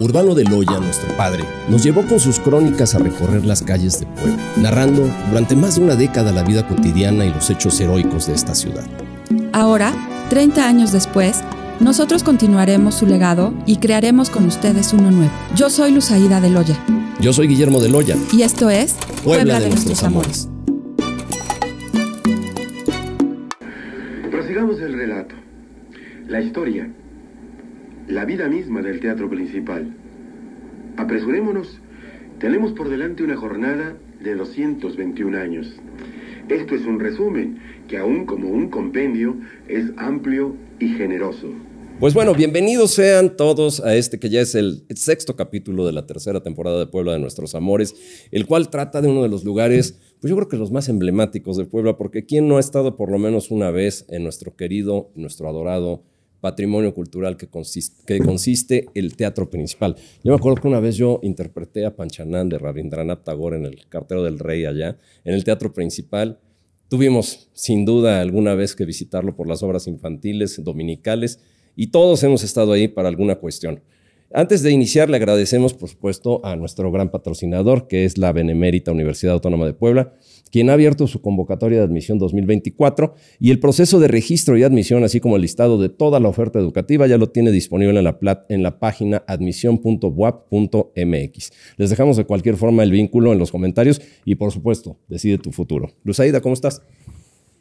Urbano de Loya, nuestro padre, nos llevó con sus crónicas a recorrer las calles de Puebla, narrando durante más de una década la vida cotidiana y los hechos heroicos de esta ciudad. Ahora, 30 años después, nosotros continuaremos su legado y crearemos con ustedes uno nuevo. Yo soy Luzaida de Loya. Yo soy Guillermo de Loya. Y esto es Puebla, de, nuestros, amores. Prosigamos el relato. La historia la vida misma del teatro principal. Apresurémonos, tenemos por delante una jornada de 221 años. Esto es un resumen que aun como un compendio es amplio y generoso. Pues bueno, bienvenidos sean todos a este que ya es el sexto capítulo de la tercera temporada de Puebla de Nuestros Amores, el cual trata de uno de los lugares, pues yo creo que los más emblemáticos de Puebla, porque ¿quién no ha estado por lo menos una vez en nuestro querido, nuestro adorado patrimonio cultural que consiste, el teatro principal. Yo me acuerdo que una vez yo interpreté a Panchanán de Rabindranath Tagore en el Cartero del Rey allá, en el teatro principal. Tuvimos sin duda alguna vez que visitarlo por las obras infantiles, dominicales, y todos hemos estado ahí para alguna cuestión. Antes de iniciar, le agradecemos, por supuesto, a nuestro gran patrocinador, que es la Benemérita Universidad Autónoma de Puebla, quien ha abierto su convocatoria de admisión 2024 y el proceso de registro y admisión, así como el listado de toda la oferta educativa, ya lo tiene disponible en la, en la página admisión.wap.mx. Les dejamos de cualquier forma el vínculo en los comentarios y, por supuesto, decide tu futuro. Luzaida, ¿cómo estás?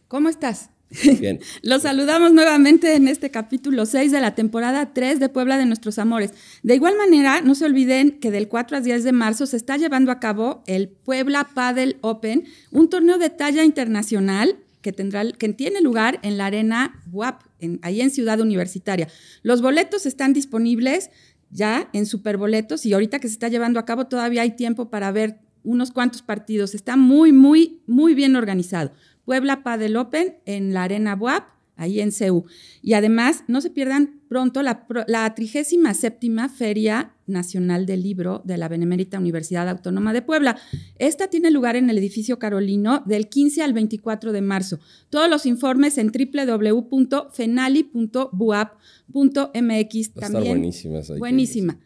¿Cómo estás? Bien. Los saludamos nuevamente en este capítulo 6 de la temporada 3 de Puebla de Nuestros Amores. De igual manera, no se olviden que del 4 al 10 de marzo se está llevando a cabo el Puebla Paddle Open, un torneo de talla internacional que, tendrá, que tiene lugar en la Arena WAP, ahí en Ciudad Universitaria. Los boletos están disponibles ya en Superboletos y ahorita que se está llevando a cabo todavía hay tiempo para ver unos cuantos partidos. Está muy, muy, muy bien organizado. Puebla Padel Open en la Arena Buap, ahí en CEU. Y además, no se pierdan pronto la, trigésima 37 Feria Nacional del Libro de la Benemérita Universidad Autónoma de Puebla. Esta tiene lugar en el edificio Carolino del 15 al 24 de marzo. Todos los informes en www.fenali.buap.mx. También. Estar buenísimas ahí Buenísima.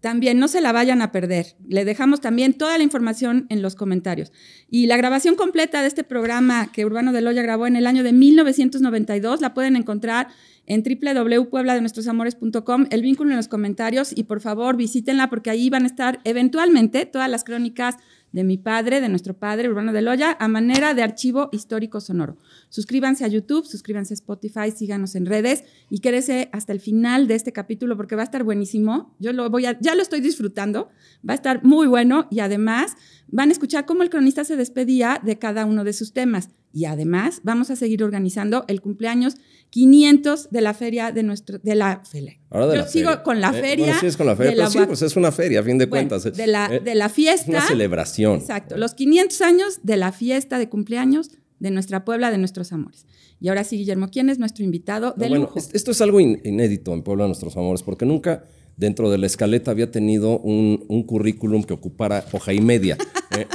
También no se la vayan a perder. Le dejamos también toda la información en los comentarios. Y la grabación completa de este programa que Urbano de Loya grabó en el año de 1992 la pueden encontrar en www.puebladenuestrosamores.com. El vínculo en los comentarios y por favor visítenla porque ahí van a estar eventualmente todas las crónicas de mi padre, de nuestro padre, Urbano de Loya, a manera de archivo histórico sonoro. Suscríbanse a YouTube, suscríbanse a Spotify, síganos en redes y quédese hasta el final de este capítulo porque va a estar buenísimo. Yo lo voy a, ya lo estoy disfrutando, va a estar muy bueno y además van a escuchar cómo el cronista se despedía de cada uno de sus temas. Y además vamos a seguir organizando el cumpleaños 500 de la feria de nuestro de la Ahora de Yo sigo con la eh, feria. sí es con la feria, pero sí, pues es una feria a fin de cuentas. De la, eh, de la fiesta. una celebración. Exacto, los 500 años de la fiesta de cumpleaños de nuestra Puebla, de nuestros amores. Y ahora sí, Guillermo, ¿quién es nuestro invitado de ah, lujo? Bueno, esto es algo inédito en Puebla, de nuestros amores, porque nunca dentro de la escaleta había tenido un, un currículum que ocupara hoja y media. ¿eh?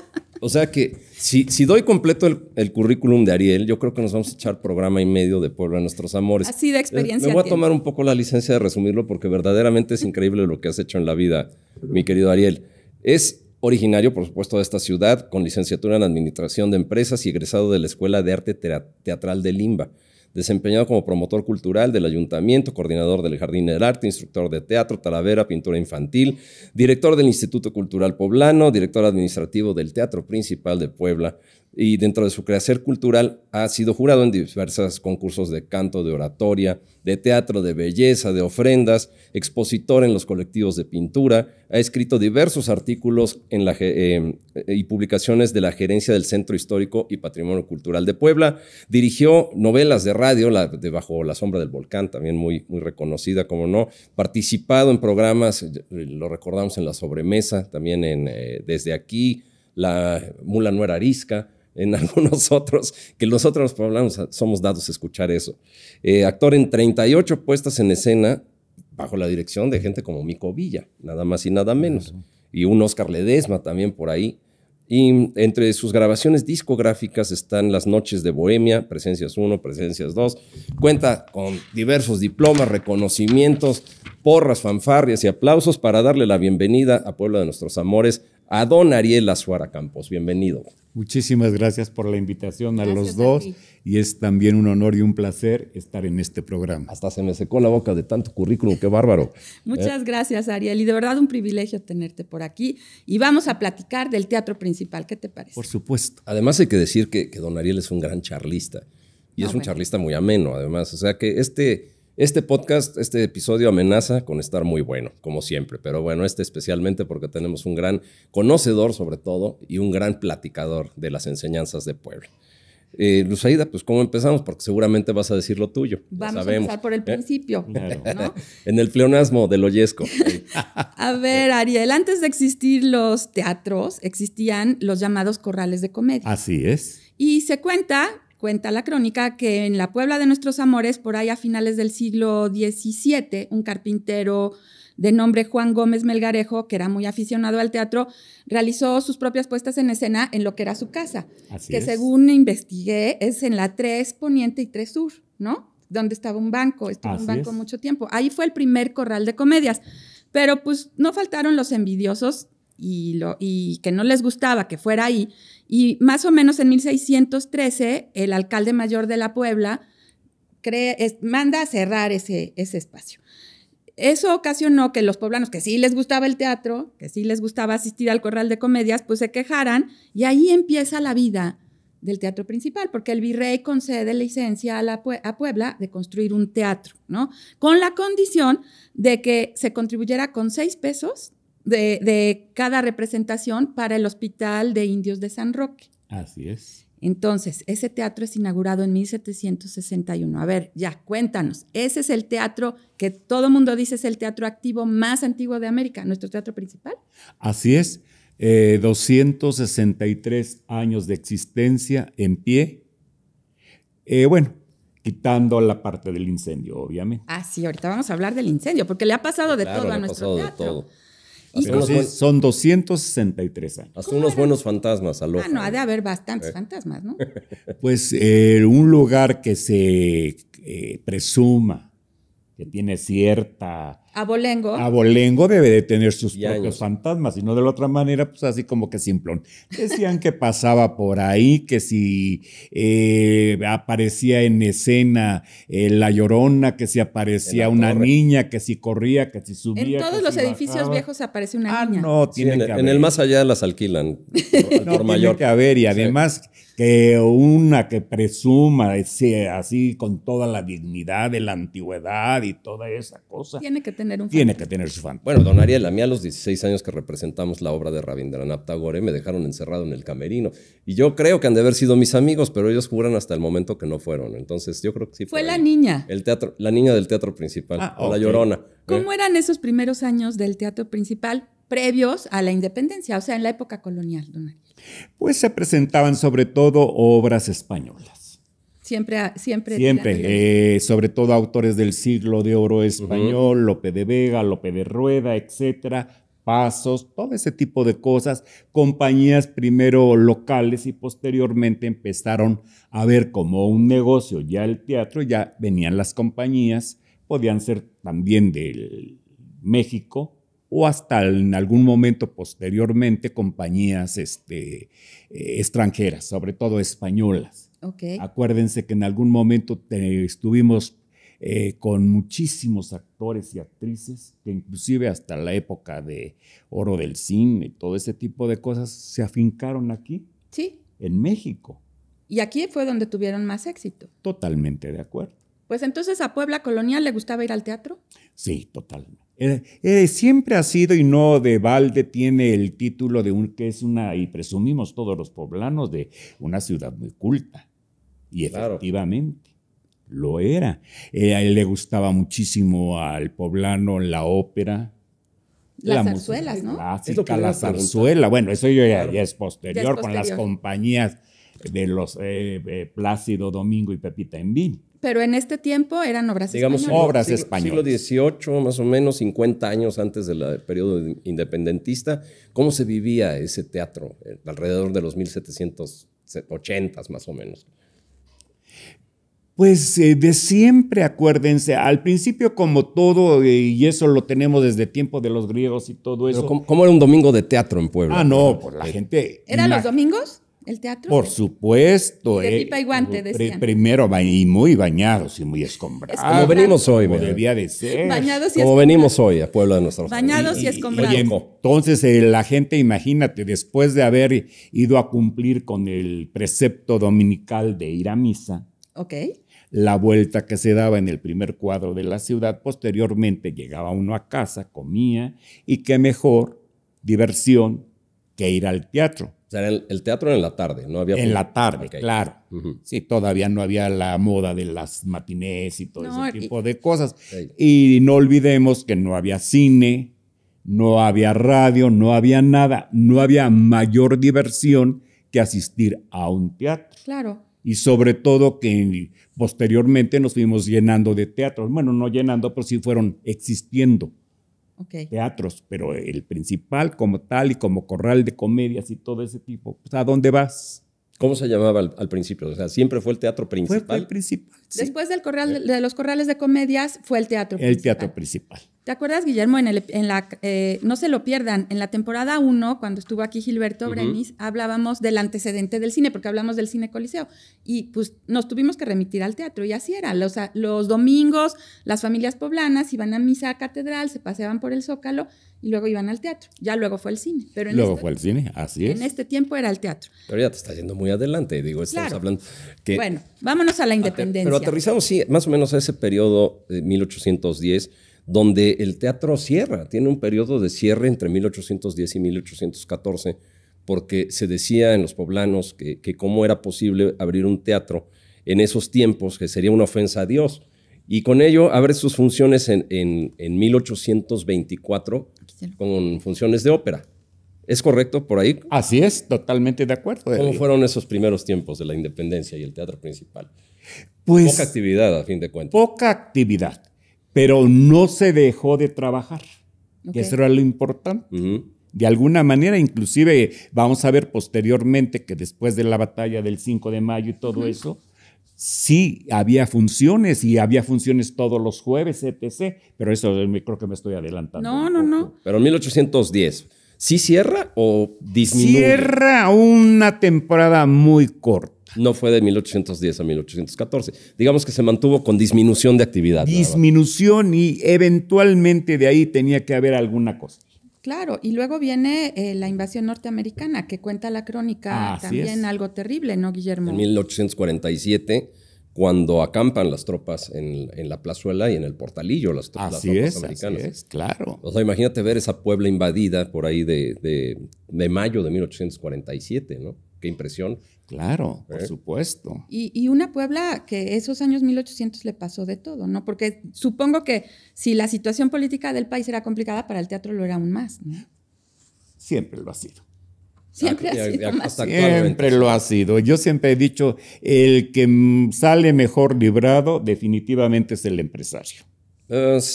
O sea que si, doy completo el, currículum de Ariel, yo creo que nos vamos a echar programa y medio de Puebla Nuestros Amores. Así de eh, experiencia. Me voy a tomar un poco la licencia de resumirlo porque verdaderamente es increíble lo que has hecho en la vida, mi querido Ariel. Es originario, por supuesto, de esta ciudad, con licenciatura en Administración de Empresas y egresado de la Escuela de Arte Teatral de Limba desempeñado como promotor cultural del ayuntamiento, coordinador del Jardín del Arte, instructor de teatro, talavera, pintura infantil, director del Instituto Cultural Poblano, director administrativo del Teatro Principal de Puebla, y dentro de su crecer cultural ha sido jurado en diversos concursos de canto, de oratoria, de teatro, de belleza, de ofrendas, expositor en los colectivos de pintura, ha escrito diversos artículos en la, em, y publicaciones de la gerencia del Centro Histórico y Patrimonio Cultural de Puebla, dirigió novelas de radio, la de Bajo la Sombra del Volcán, también muy, muy reconocida, como no, participado en programas, eh, lo recordamos en la sobremesa, también en, eh, desde aquí, la Mula No Arisca, en algunos otros, que nosotros otros somos dados a escuchar eso. Eh, actor en 38 puestas en escena bajo la dirección de gente como Mico Villa, nada más y nada menos. Y un Oscar Ledesma también por ahí. Y entre sus grabaciones discográficas están Las Noches de Bohemia, Presencias 1, Presencias 2. Cuenta con diversos diplomas, reconocimientos, porras, fanfarrias y aplausos para darle la bienvenida a Puebla de Nuestros Amores a don Ariel Azuara Campos. Bienvenido. Muchísimas gracias por la invitación a los dos y es también un honor y un placer estar en este programa. Hasta se me secó la boca de tanto currículum, qué bárbaro. Muchas gracias Ariel y de verdad un privilegio tenerte por aquí y vamos a platicar del teatro principal, ¿qué te parece? Por supuesto. Además hay que decir que, don Ariel es un gran charlista y ah, es un charlista muy ameno además, o sea que este este podcast, este episodio amenaza con estar muy bueno, como siempre, pero bueno, este especialmente porque tenemos un gran conocedor sobre todo y un gran platicador de las enseñanzas de Puebla. Eh, Luzaida, pues ¿cómo empezamos? Porque seguramente vas a decir lo tuyo. Vamos a empezar por el eh, principio. ¿no? en el pleonasmo del oyesco. a ver, eh. Ariel, antes de existir los teatros, existían los llamados corrales de comedia. Así es. Y se cuenta Cuenta la crónica que en la Puebla de nuestros amores, por ahí a finales del siglo XVII, un carpintero de nombre Juan Gómez Melgarejo, que era muy aficionado al teatro, realizó sus propias puestas en escena en lo que era su casa, que según investigué es en la 3 Poniente y 3 Sur, ¿no? Donde estaba un banco, estuvo un banco mucho tiempo. Ahí fue el primer corral de comedias. Pero pues no faltaron los envidiosos y, que no les gustaba que fuera ahí. Y más o menos en 1613, el alcalde mayor de la Puebla manda a cerrar ese, espacio. Eso ocasionó que los poblanos que sí les gustaba el teatro, que sí les gustaba asistir al corral de comedias, pues se quejaran y ahí empieza la vida del teatro principal, porque el virrey concede licencia a, la a Puebla de construir un teatro, ¿no? Con la condición de que se contribuyera con seis pesos de, cada representación para el Hospital de Indios de San Roque. Así es. Entonces, ese teatro es inaugurado en 1761. A ver, ya, cuéntanos. Ese es el teatro que todo mundo dice es el teatro activo más antiguo de América, nuestro teatro principal. Así es. 263 eh, años de existencia en pie. Eh, bueno, quitando la parte del incendio, obviamente. Ah, sí, ahorita vamos a hablar del incendio, porque le ha pasado de todo a nuestro teatro. todo son 263 años. Hasta unos buenos fantasmas, aló. Ah, no, ha de haber bastantes eh. fantasmas, ¿no? Pues eh, un lugar que se eh, presuma que tiene cierta Abolengo. Abolengo debe de tener sus propios fantasmas, y no de la otra manera, pues así como que simplón. Decían que pasaba por ahí, que si eh, aparecía en escena eh, la llorona, que si aparecía una niña, que si corría, que si subía. En todos los edificios viejos aparece una ah, niña. No, tiene en, que haber. en el más allá las alquilan por, no, mayor. Tiene que haber, y además. que una que presuma eh, así con toda la dignidad de la antigüedad y toda esa cosa. Tiene que tener tiene que tener su fan. Bueno, don Ariel, a mí a los 16 años que representamos la obra de Rabindranath Tagore me dejaron encerrado en el camerino. Y yo creo que han de haber sido mis amigos, pero ellos juran hasta el momento que no fueron. Entonces yo creo que sí. Fue, la niña. El teatro, la niña del teatro principal, ah, la llorona. ¿Cómo eran esos primeros años del teatro principal previos a la independencia, o sea, en la época colonial, don Ariel? Pues se presentaban sobre todo obras españolas Siempre, siempre. Siempre, eh, sobre todo autores del siglo de oro español, Lope de Vega, Lope de Rueda, etcétera, pasos, todo ese tipo de cosas. Compañías primero locales y posteriormente empezaron a ver como un negocio ya el teatro, ya venían las compañías, podían ser también del México o hasta en algún momento posteriormente compañías este, eh, extranjeras, sobre todo españolas. Acuérdense que en algún momento estuvimos eh, con muchísimos actores y actrices que inclusive hasta la época de oro del cine, todo ese tipo de cosas, se afincaron aquí. Sí. En México. Y aquí fue donde tuvieron más éxito. Totalmente de acuerdo. Pues entonces a Puebla Colonial le gustaba ir al teatro. Sí, totalmente. Eh, eh, siempre ha sido y no de balde tiene el título de un que es una, y presumimos todos los poblanos, de una ciudad muy culta. Y efectivamente lo era. Eh, a él le gustaba muchísimo al poblano la ópera. Las zarzuelas, ¿no? la zarzuela. Bueno, eso ya, es posterior, con las compañías de los eh, eh, Plácido Domingo y Pepita en Envil. Pero en este tiempo eran obras Digamos, españolas. obras siglo, españolas. Siglo XVIII, más o menos 50 años antes del periodo independentista. ¿Cómo se vivía ese teatro alrededor de los 1780 más o menos? Pues eh, de siempre, acuérdense, al principio como todo, eh, y eso lo tenemos desde tiempo de los griegos y todo eso. ¿cómo, era un domingo de teatro en Puebla? Ah, no, pues la gente... ¿Eran los domingos el teatro? Por supuesto. De eh, pipa y guante, eh, decían. Primero, y muy bañados y muy escombrados. como venimos hoy. Como debía de ser. Bañados y Como venimos hoy a Puebla de nuestros Bañados y, escombrados. entonces la gente, imagínate, después de haber ido a cumplir con el precepto dominical de ir a misa. Ok la vuelta que se daba en el primer cuadro de la ciudad, posteriormente llegaba uno a casa, comía, y qué mejor diversión que ir al teatro. O sea, el, teatro era en la tarde, no había... En la tarde, claro. Sí, todavía no había la moda de las matinés y todo ese tipo de cosas. Y no olvidemos que no había cine, no había radio, no había nada, no había mayor diversión que asistir a un teatro. Claro y sobre todo que posteriormente nos fuimos llenando de teatros. Bueno, no llenando, pero sí fueron existiendo teatros, pero el principal como tal y como corral de comedias y todo ese tipo, pues, ¿a dónde vas? ¿Cómo se llamaba al, principio? O sea, siempre fue el teatro principal. Fue, el principal. Después del corral, de los corrales de comedias fue el teatro principal. El teatro principal. ¿Te acuerdas, Guillermo? En, el, en la, eh, no se lo pierdan, en la temporada 1, cuando estuvo aquí Gilberto Brenis, hablábamos del antecedente del cine, porque hablamos del cine coliseo. Y pues nos tuvimos que remitir al teatro, y así era. Los, los domingos, las familias poblanas iban a misa a catedral, se paseaban por el zócalo y luego iban al teatro. Ya luego fue el cine. Pero en luego este fue el cine, así es. En este tiempo era el teatro. Pero ya te está yendo muy adelante, digo, estamos hablando que... Bueno, vámonos a la ah, independencia. pero aterrizamos, sí, más o menos a ese periodo de 1810 donde el teatro cierra, tiene un periodo de cierre entre 1810 y 1814, porque se decía en los poblanos que, cómo era posible abrir un teatro en esos tiempos, que sería una ofensa a Dios. Y con ello abre sus funciones en, 1824 con funciones de ópera. ¿Es correcto por ahí? Así es, totalmente de acuerdo. ¿Cómo fueron esos primeros tiempos de la independencia y el teatro principal? Pues poca actividad, a fin de cuentas. Poca actividad pero no se dejó de trabajar, eso era lo importante. De alguna manera, inclusive vamos a ver posteriormente que después de la batalla del 5 de mayo y todo eso, sí había funciones y había funciones todos los jueves, etc. Pero eso creo que me estoy adelantando. No, no, no. Pero 1810. ¿Sí cierra o disminuye? Cierra una temporada muy corta no fue de 1810 a 1814. Digamos que se mantuvo con disminución de actividad. Disminución y eventualmente de ahí tenía que haber alguna cosa. Claro, y luego viene eh, la invasión norteamericana, que cuenta la crónica también algo terrible, ¿no, Guillermo? En 1847, cuando acampan las tropas en, la plazuela y en el portalillo, las, tropas, así Así es, claro. O sea, imagínate ver esa Puebla invadida por ahí de, de, de mayo de 1847, ¿no? Qué impresión. Claro, por supuesto. Y, una Puebla que esos años 1800 le pasó de todo, ¿no? Porque supongo que si la situación política del país era complicada, para el teatro lo era aún más, ¿no? Siempre lo ha sido. Siempre ha sido. Siempre lo ha sido. Yo siempre he dicho, el que sale mejor librado definitivamente es el empresario.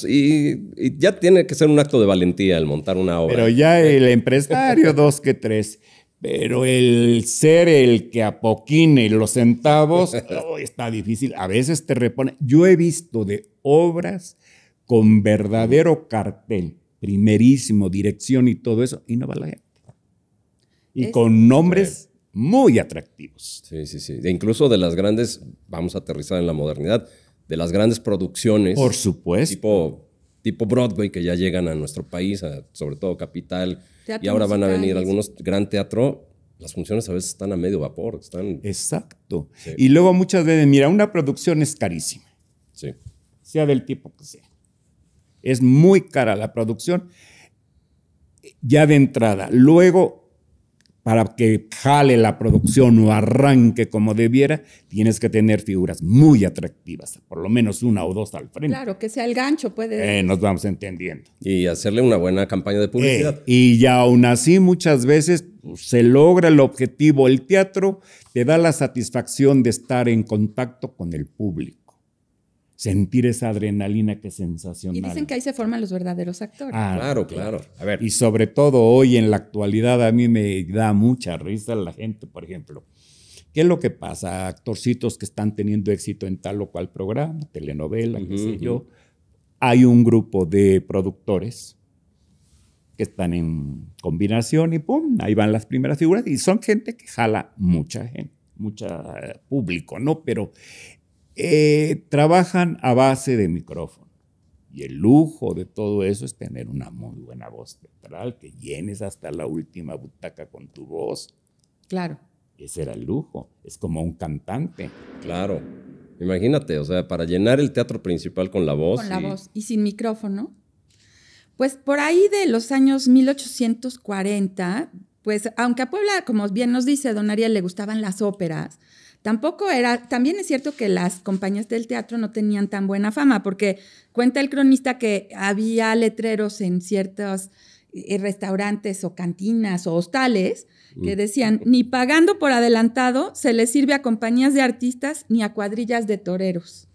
y, y, ya tiene que ser un acto de valentía el montar una obra. Pero ya el empresario, dos que tres. Pero el ser el que apoquine los centavos oh, está difícil. A veces te repone. Yo he visto de obras con verdadero cartel, primerísimo, dirección y todo eso, y no va la gente. Y con nombres muy atractivos. Sí, sí, sí. incluso de las grandes, vamos a aterrizar en la modernidad, de las grandes producciones. Por supuesto. Tipo tipo Broadway que ya llegan a nuestro país, sobre todo Capital, y ahora van a venir algunos gran teatro. Las funciones a veces están a medio vapor, están... Exacto. Y luego muchas veces, mira, una producción es carísima. Sí. Sea del tipo que sea. Es muy cara la producción ya de entrada. Luego para que jale la producción o arranque como debiera, tienes que tener figuras muy atractivas, por lo menos una o dos al frente. Claro, que sea el gancho, puede. Eh, nos vamos entendiendo. Y hacerle una buena campaña de publicidad. Eh, y ya aún así, muchas veces pues, se logra el objetivo. El teatro te da la satisfacción de estar en contacto con el público sentir esa adrenalina que es sensacional. Y dicen que ahí se forman los verdaderos actores. Ah, claro, claro. A ver. Y sobre todo hoy en la actualidad a mí me da mucha risa la gente, por ejemplo. ¿Qué es lo que pasa? Actorcitos que están teniendo éxito en tal o cual programa, telenovela, qué sé yo. Hay un grupo de productores que están en combinación y pum, ahí van las primeras figuras y son gente que jala mucha gente mucho eh, público, ¿no? Pero eh, trabajan a base de micrófono. Y el lujo de todo eso es tener una muy buena voz teatral, que llenes hasta la última butaca con tu voz. Claro. Ese era el lujo. Es como un cantante. Claro. Imagínate, o sea, para llenar el teatro principal con la voz. Con la voz y sin micrófono. Pues por ahí de los años 1840, pues aunque a Puebla, como bien nos dice Don Ariel, le gustaban las óperas, Tampoco era, también es cierto que las compañías del teatro no tenían tan buena fama, porque cuenta el cronista que había letreros en ciertos eh, restaurantes o cantinas o hostales que decían, ni pagando por adelantado se les sirve a compañías de artistas ni a cuadrillas de toreros.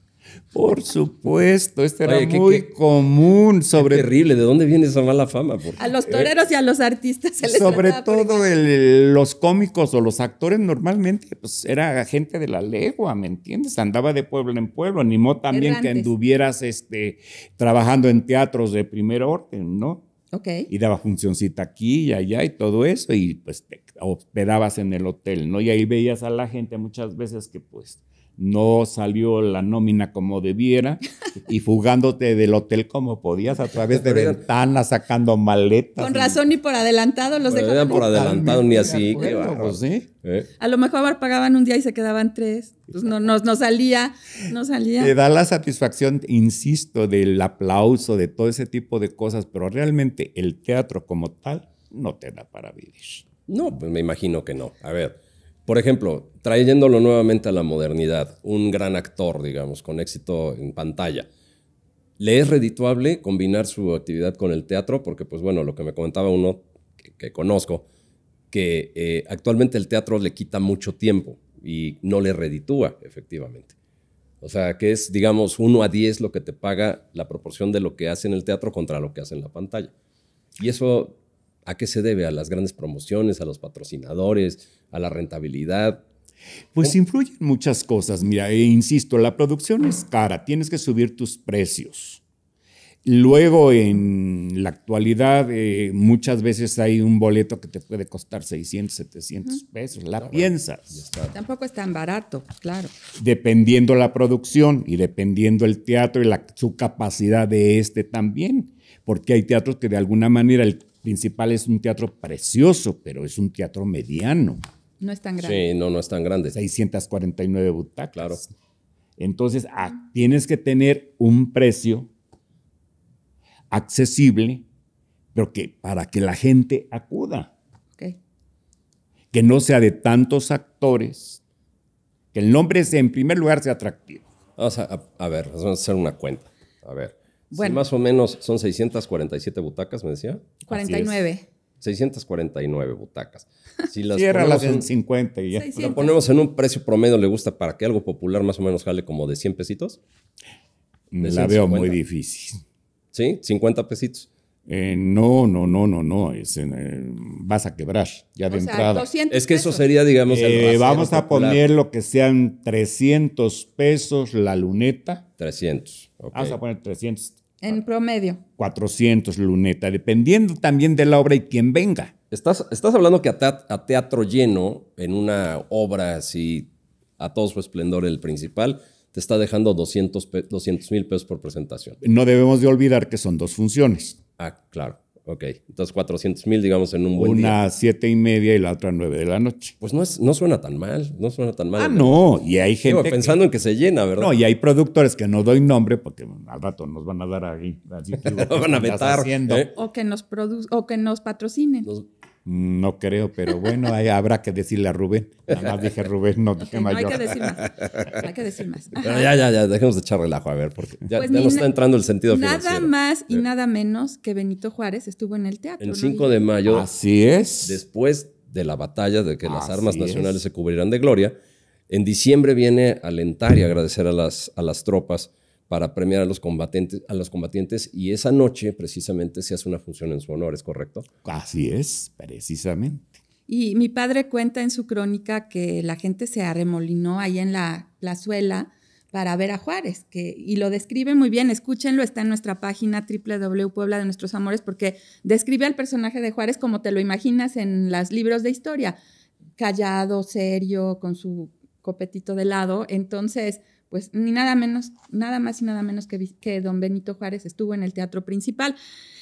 Por supuesto, este era muy común. Sobre... terrible, ¿de dónde viene esa mala fama? a los eh, toreros y a los artistas. sobre todo los cómicos o los actores normalmente pues, era gente de la legua, ¿me entiendes? Andaba de pueblo en pueblo, animó también que anduvieras este, trabajando en teatros de primer orden, ¿no? Ok. Y daba funcioncita aquí y allá y todo eso, y pues te hospedabas en el hotel, ¿no? Y ahí veías a la gente muchas veces que pues no salió la nómina como debiera y fugándote del hotel como podías a través de ventanas, sacando maletas. Con razón ni por adelantado los dejaban. por adelantado ni así. qué pues, A lo mejor pagaban un día y se quedaban tres. Pues no, salía, no salía. Te da la satisfacción, insisto, del aplauso, de todo ese tipo de cosas, pero realmente el teatro como tal no te da para vivir. No, pues me imagino que no. A ver, por ejemplo, trayéndolo nuevamente a la modernidad, un gran actor, digamos, con éxito en pantalla. ¿Le es redituable combinar su actividad con el teatro? Porque, pues bueno, lo que me comentaba uno que, conozco, que eh, actualmente el teatro le quita mucho tiempo y no le reditúa, efectivamente. O sea, que es, digamos, uno a diez lo que te paga la proporción de lo que hace en el teatro contra lo que hace en la pantalla. Y eso ¿A qué se debe? ¿A las grandes promociones, a los patrocinadores, a la rentabilidad? Pues influyen muchas cosas. Mira, e insisto, la producción es cara, tienes que subir tus precios. Luego, en la actualidad, eh, muchas veces hay un boleto que te puede costar 600, 700 pesos. La piensas. Tampoco es tan barato, claro. Dependiendo la producción y dependiendo el teatro y la, su capacidad de este también. Porque hay teatros que de alguna manera el principal es un teatro precioso, pero es un teatro mediano. No es tan grande. Sí, no, no es tan grande. 649 butacas. Claro. Entonces, ah, tienes que tener un precio accesible, pero que para que la gente acuda. Okay. Que no sea de tantos actores, que el nombre sea, en primer lugar sea atractivo. Vamos a ver, vamos a hacer una cuenta. A ver, más o menos son 647 butacas, me decía. 49. 649 butacas. Si las Cierra en 50 y ya. Lo ponemos en un precio promedio, ¿le gusta para que algo popular más o menos jale como de 100 pesitos? la veo muy difícil. ¿Sí? ¿50 pesitos? no, no, no, no, no. vas a quebrar ya de entrada. es que eso sería, digamos, Vamos a poner lo que sean 300 pesos la luneta. 300. Okay. Vamos a poner 300 en promedio. 400 luneta, dependiendo también de la obra y quién venga. Estás, estás hablando que a, teatro lleno, en una obra así, a todo su esplendor, el principal, te está dejando 200 mil pesos por presentación. No debemos de olvidar que son dos funciones. Ah, claro. Ok, entonces 400 mil, digamos, en un buen Una día. Una siete y media y la otra nueve de la noche. Pues no, es, no suena tan mal, no suena tan mal. Ah, no, y hay gente... pensando en que se llena, ¿verdad? No, y hay productores que no doy nombre porque al rato nos van a dar ahí, van a vetar. ¿eh? O, que nos o que nos patrocinen. No creo, pero bueno, habrá que decirle a Rubén. Nada más dije Rubén, no dije mayor. hay que decir más. Hay que decir más. Pero ya, ya, ya, dejemos de echar relajo, a ver, porque ya, pues nos está entrando el sentido nada Nada más y nada menos que Benito Juárez estuvo en el teatro. El 5 de mayo. Así es. Después de la batalla de que las armas nacionales se cubrirán de gloria, en diciembre viene a alentar y agradecer a las, a las tropas para premiar a los, combatientes, a los combatientes y esa noche precisamente se hace una función en su honor, ¿es correcto? Así es, precisamente. Y mi padre cuenta en su crónica que la gente se arremolinó ahí en la plazuela para ver a Juárez, que, y lo describe muy bien, escúchenlo, está en nuestra página www.puebla de nuestros amores, porque describe al personaje de Juárez como te lo imaginas en los libros de historia, callado, serio, con su copetito de lado, entonces pues ni nada menos, nada más y nada menos que, que don Benito Juárez estuvo en el teatro principal.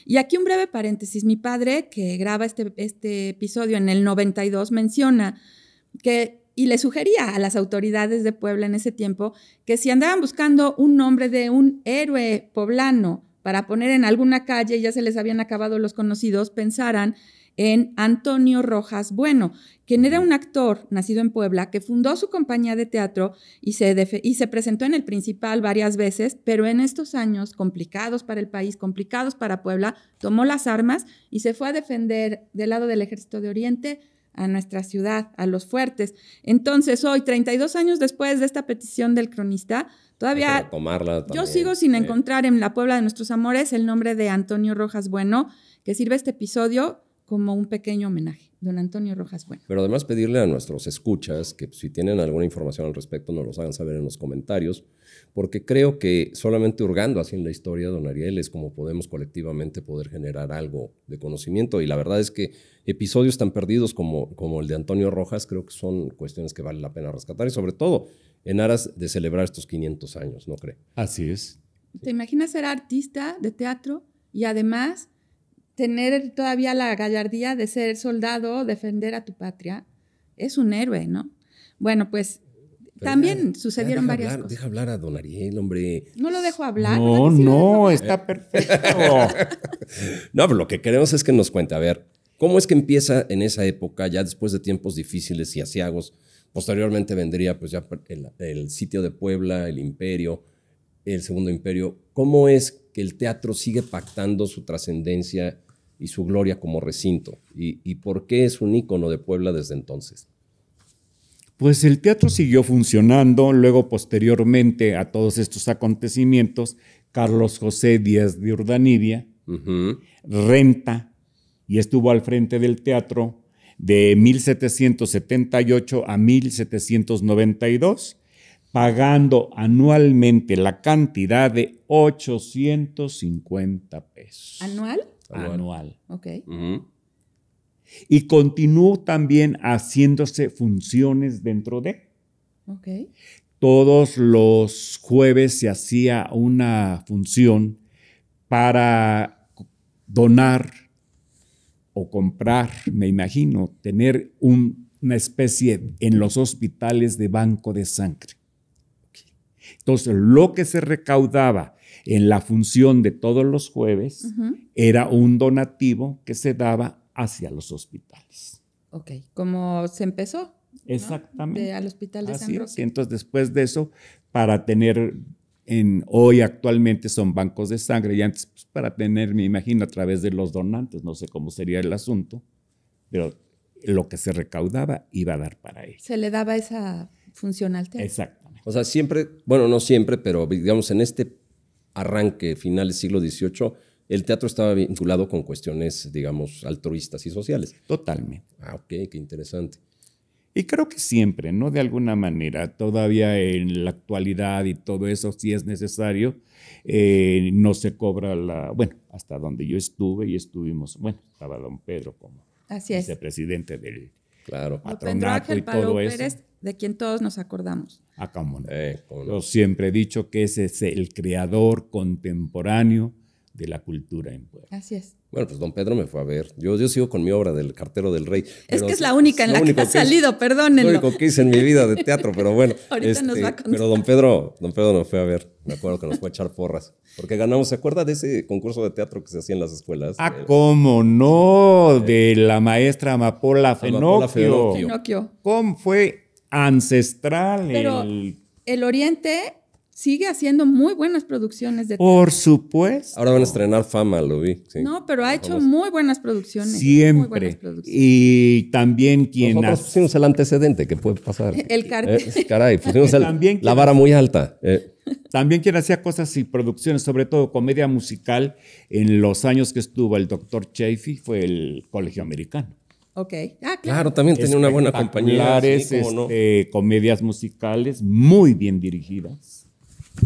Y aquí un breve paréntesis, mi padre que graba este, este episodio en el 92 menciona que y le sugería a las autoridades de Puebla en ese tiempo que si andaban buscando un nombre de un héroe poblano para poner en alguna calle, ya se les habían acabado los conocidos, pensaran en Antonio Rojas Bueno, quien era un actor nacido en Puebla que fundó su compañía de teatro y se, y se presentó en el principal varias veces, pero en estos años complicados para el país, complicados para Puebla, tomó las armas y se fue a defender del lado del Ejército de Oriente a nuestra ciudad, a los fuertes. Entonces, hoy, 32 años después de esta petición del cronista, todavía yo sigo sin encontrar en la Puebla de nuestros amores el nombre de Antonio Rojas Bueno, que sirve este episodio como un pequeño homenaje. Don Antonio Rojas Bueno. Pero además pedirle a nuestros escuchas que si tienen alguna información al respecto nos los hagan saber en los comentarios, porque creo que solamente hurgando así en la historia, don Ariel, es como podemos colectivamente poder generar algo de conocimiento. Y la verdad es que episodios tan perdidos como, como el de Antonio Rojas creo que son cuestiones que vale la pena rescatar y sobre todo en aras de celebrar estos 500 años, ¿no cree? Así es. ¿Te imaginas ser artista de teatro y además tener todavía la gallardía de ser soldado, defender a tu patria, es un héroe, ¿no? Bueno, pues También sucedieron varias cosas. Deja hablar a don Ariel, hombre. No lo dejo hablar. No, no, está perfecto. no, lo que queremos es que nos cuente, a ver, ¿cómo es que empieza en esa época, ya después de tiempos difíciles y asiagos? Posteriormente vendría pues ya el, el sitio de Puebla, el imperio, el segundo imperio. ¿Cómo es que el teatro sigue pactando su trascendencia y su gloria como recinto? ¿Y, por qué es un ícono de Puebla desde entonces? Pues el teatro siguió funcionando, luego posteriormente a todos estos acontecimientos, Carlos José Díaz de Urdanidia renta y estuvo al frente del teatro de 1778 a 1792, pagando anualmente la cantidad de 850 pesos. ¿Anual? anual. Y continuó también haciéndose funciones dentro de. Todos los jueves se hacía una función para donar o comprar, me imagino, tener una especie en los hospitales de banco de sangre. Entonces, lo que se recaudaba en la función de todos los jueves, era un donativo que se daba hacia los hospitales. Ok, ¿cómo se empezó. Exactamente. al hospital de Así San Entonces, después de eso, para tener en, hoy actualmente son bancos de sangre y antes pues, para tener, me imagino, a través de los donantes, no sé cómo sería el asunto, pero lo que se recaudaba iba a dar para ellos. Se le daba esa función Exactamente. O sea, siempre, bueno, no siempre, pero digamos en este arranque, final del siglo XVIII, el teatro estaba vinculado con cuestiones, digamos, altruistas y sociales. Totalmente. Ah, ok, qué interesante. Y creo que siempre, ¿no? De alguna manera, todavía en la actualidad y todo eso, si es necesario, eh, no se cobra la, bueno, hasta donde yo estuve y estuvimos, bueno, estaba don Pedro como vicepresidente del, Claro. Patronato y todo eso. de quien todos nos acordamos. Ah, eh, Yo siempre he dicho que ese es el creador contemporáneo de la cultura en Puebla. Así es. Bueno, pues don Pedro me fue a ver. Yo, yo sigo con mi obra del cartero del rey. Es que es la única en la que ha salido, perdónenlo. Lo único que hice en mi vida de teatro, pero bueno. Ahorita nos este, va a contar. Pero don Pedro, don Pedro nos fue a ver. Me acuerdo que nos fue a echar porras. Porque ganamos, ¿se acuerda de ese concurso de teatro que se hacía en las escuelas? Ah, como eh, cómo no, eh, de la maestra Amapola Fenocchio. Amapola ¿Cómo fue ancestral pero el... el Oriente sigue haciendo muy buenas producciones de Por supuesto. Ahora van a estrenar Fama, lo vi. No, pero ha hecho muy buenas producciones. Siempre. Y también quien... Nosotros pusimos el antecedente que puede pasar. El eh, cartel. caray, pusimos la vara muy alta. Eh. También quien hacía cosas y producciones, sobre todo comedia musical, en los años que estuvo el doctor Chafee fue el Colegio Americano. Ok. Ah, claro. también tenía una buena compañía. Sí, este, Comedias musicales muy bien dirigidas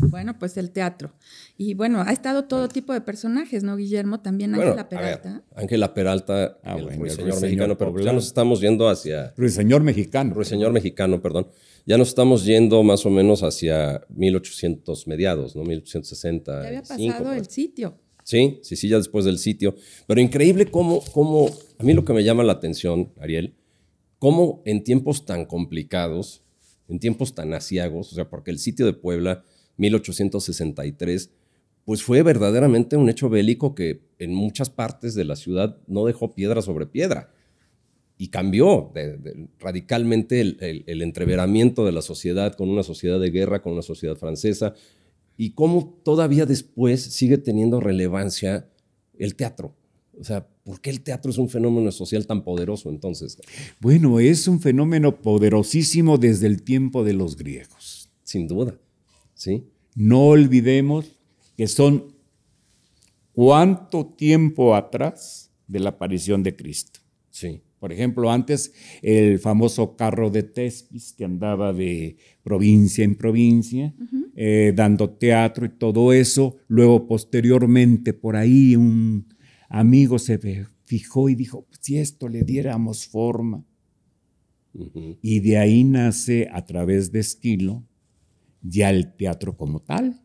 bueno, pues el teatro. Y bueno, ha estado todo tipo de personajes, ¿no, Guillermo? También Ángela Peralta. Ángela Peralta, ah, el, mexicano, pero pues ya nos estamos yendo hacia... Ruiseñor mexicano. Ruiseñor mexicano, perdón. Ya nos estamos yendo más o menos hacia 1800 mediados, ¿no? 1860. Ya había pasado el sitio. Sí, sí, sí, ya después del sitio. Pero increíble cómo, cómo, a mí lo que me llama la atención, Ariel, cómo en tiempos tan complicados, en tiempos tan asiagos, o sea, porque el sitio de Puebla 1863, pues fue verdaderamente un hecho bélico que en muchas partes de la ciudad no dejó piedra sobre piedra y cambió radicalmente el, el, entreveramiento de la sociedad con una sociedad de guerra, con una sociedad francesa, y cómo todavía después sigue teniendo relevancia el teatro. O sea, ¿por qué el teatro es un fenómeno social tan poderoso entonces? Bueno, es un fenómeno poderosísimo desde el tiempo de los griegos. Sin duda. ¿sí? No olvidemos que son cuánto tiempo atrás de la aparición de Cristo. Sí. Por ejemplo, antes el famoso carro de Tespis que andaba de provincia en provincia, eh, dando teatro y todo eso. Luego, posteriormente, por ahí un amigo se fijó y dijo, si esto le diéramos forma. Y de ahí nace, a través de estilo, ya el teatro como tal.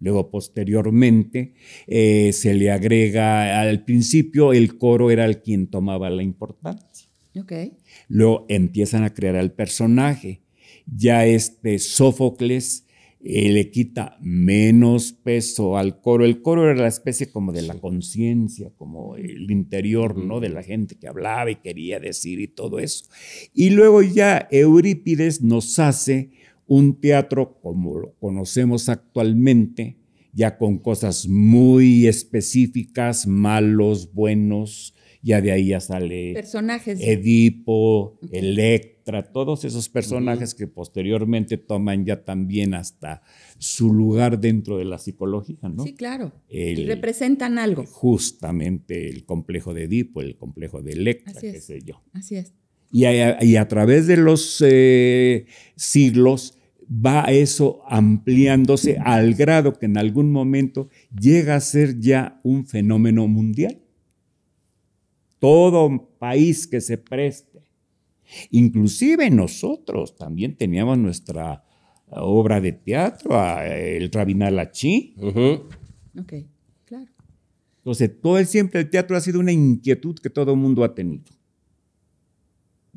Luego, posteriormente, eh, se le agrega, al principio el coro era el quien tomaba la importancia. Okay. Luego empiezan a crear al personaje. Ya este Sófocles le quita menos peso al coro. El coro era la especie como de la conciencia, como el interior, ¿no? De la gente que hablaba y quería decir y todo eso. Y luego ya Eurípides nos hace un teatro como lo conocemos actualmente, ya con cosas muy específicas, malos, buenos, ya de ahí ya sale Edipo, Electra, todos esos personajes que posteriormente toman ya también hasta su lugar dentro de la psicología, ¿no? Sí, claro. representan algo. Justamente el complejo de Edipo, el complejo de Electra, qué sé yo. Así es. Y a, través de los eh, siglos va eso ampliándose al grado que en algún momento llega a ser ya un fenómeno mundial todo país que se preste. Inclusive nosotros también teníamos nuestra eh, obra de teatro, eh, el Rabinalachi. Uh Ok, claro. Entonces, todo el siempre el teatro ha sido una inquietud que todo el mundo ha tenido.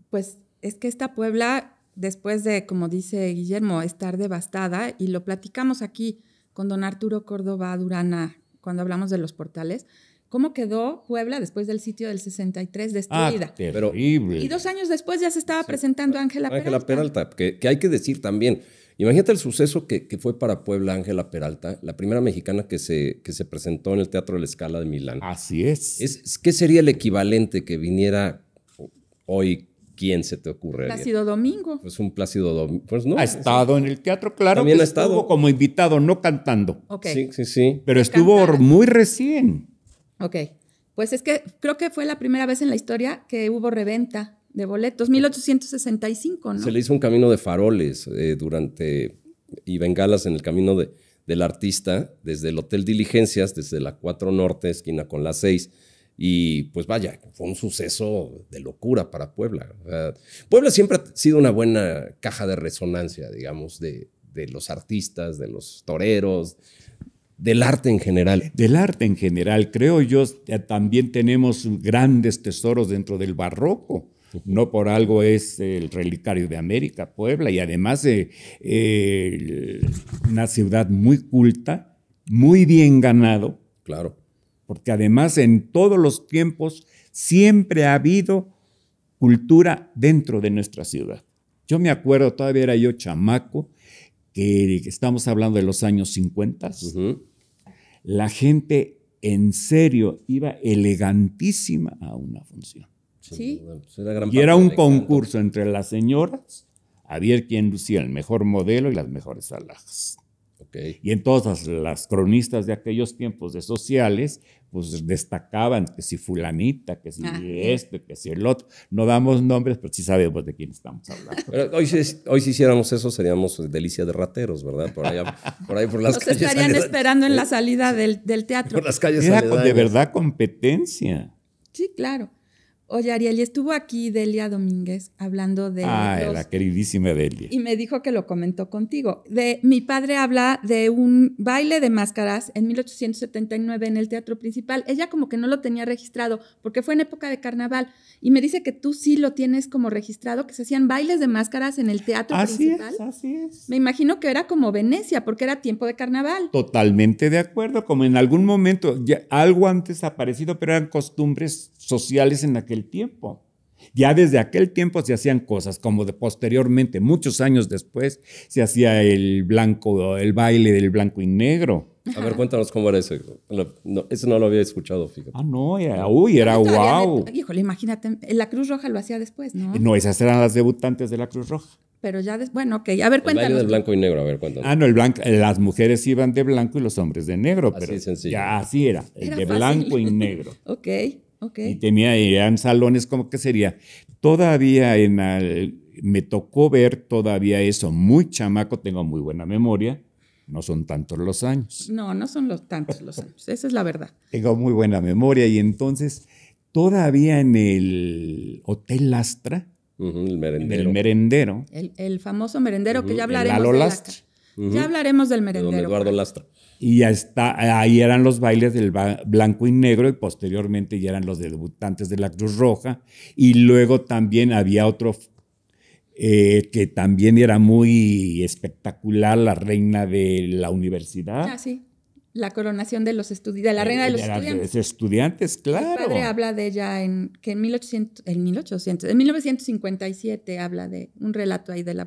Pues es que esta Puebla, después de, como dice Guillermo, estar devastada, y lo platicamos aquí con don Arturo Córdoba Durana cuando hablamos de los portales, ¿Cómo quedó Puebla después del sitio del 63 ah, destruida? Ah, terrible. y dos años después ya se estaba presentando Ángela Peralta. Ángela Peralta, que, hay que decir también. Imagínate el suceso que, fue para Puebla Ángela Peralta, la primera mexicana que se, que se presentó en el Teatro de la Escala de Milán. Así es. es ¿Qué sería el equivalente que viniera hoy ¿quién se te ocurre? Plácido Domingo. Pues un Plácido Domingo. Pues ha estado en el teatro, claro. También que ha estado. Estuvo como invitado, no cantando. Sí, sí, sí. Pero estuvo muy recién. Ok, pues es que creo que fue la primera vez en la historia que hubo reventa de boletos, 1865, ¿no? Se le hizo un camino de faroles eh, durante y bengalas en el camino del artista desde el Hotel Diligencias, desde la 4 Norte, esquina con la 6. Y pues vaya, fue un suceso de locura para Puebla. Puebla siempre ha sido una buena caja de resonancia, digamos, de, de los artistas, de los toreros, del arte en general. Del arte en general, creo yo, también tenemos grandes tesoros dentro del barroco. No por algo es el relicario de América, Puebla, y además eh, eh, una ciudad muy culta, muy bien ganado. Claro. Porque además en todos los tiempos siempre ha habido cultura dentro de nuestra ciudad. Yo me acuerdo, todavía era yo chamaco, que estamos hablando de los años 50, la gente en serio iba elegantísima a una función. Sí. Pues, y era un concurso entre las señoras a ver quién lucía el mejor modelo y las mejores alhajas. Y en todas las cronistas de aquellos tiempos de sociales pues destacaban que si fulanita, que si este, que si el otro. No damos nombres, pero sí sabemos de quién estamos hablando. hoy, si, hoy si hiciéramos eso seríamos delicia de rateros, ¿verdad? Por, allá, por ahí por las Nos estarían esperando en la eh, salida del, teatro. Por las calles. Era de verdad competencia. Sí, claro. Oye, Ariel, y estuvo aquí Delia Domínguez hablando de. Ah, la queridísima Delia. Y me dijo que lo comentó contigo. mi padre habla de un baile de máscaras en 1879 en el teatro principal. Ella, como que no lo tenía registrado, porque fue en época de carnaval. Y me dice que tú sí lo tienes como registrado, que se hacían bailes de máscaras en el teatro así principal. Es, así es. Me imagino que era como Venecia, porque era tiempo de carnaval. Totalmente de acuerdo, como en algún momento, algo antes ha aparecido, pero eran costumbres sociales en aquel tiempo. Ya desde aquel tiempo se hacían cosas, como de posteriormente, muchos años después, se hacía el blanco, el baile del blanco y negro. A ver, cuéntanos cómo era eso. eso no lo había escuchado, fíjate. Ah, no, era, uy, era wow. híjole, imagínate, la Cruz Roja lo hacía después, ¿no? No, esas eran las debutantes de la Cruz Roja. Pero ya, bueno, ok, a ver, cuéntanos. El baile del blanco y negro, a ver, cuéntanos. Ah, no, el blanco, las mujeres iban de blanco y los hombres de negro, pero ya así era, el de blanco y negro. ok. Y tenía, eran salones como que sería. Todavía en al, me tocó ver todavía eso, muy chamaco, tengo muy buena memoria, no son tantos los años. No, no son los tantos los años, esa es la verdad. Tengo muy buena memoria y entonces todavía en el Hotel Lastra, el merendero. el famoso merendero que ya hablaremos. Lalo de Lastra. Ya hablaremos del merendero. don Eduardo Lastra. Y está ahí eran los bailes del blanco y negro y posteriormente ya eran los debutantes de la Cruz Roja. Y luego también había otro eh, que también era muy espectacular, la reina de la universidad. Ah, sí la coronación de los estudiantes, de la reina de los de estudiantes. estudiantes, claro. Mi padre habla de ella en que en 1800, en 1800, en 1957 habla de un relato ahí de la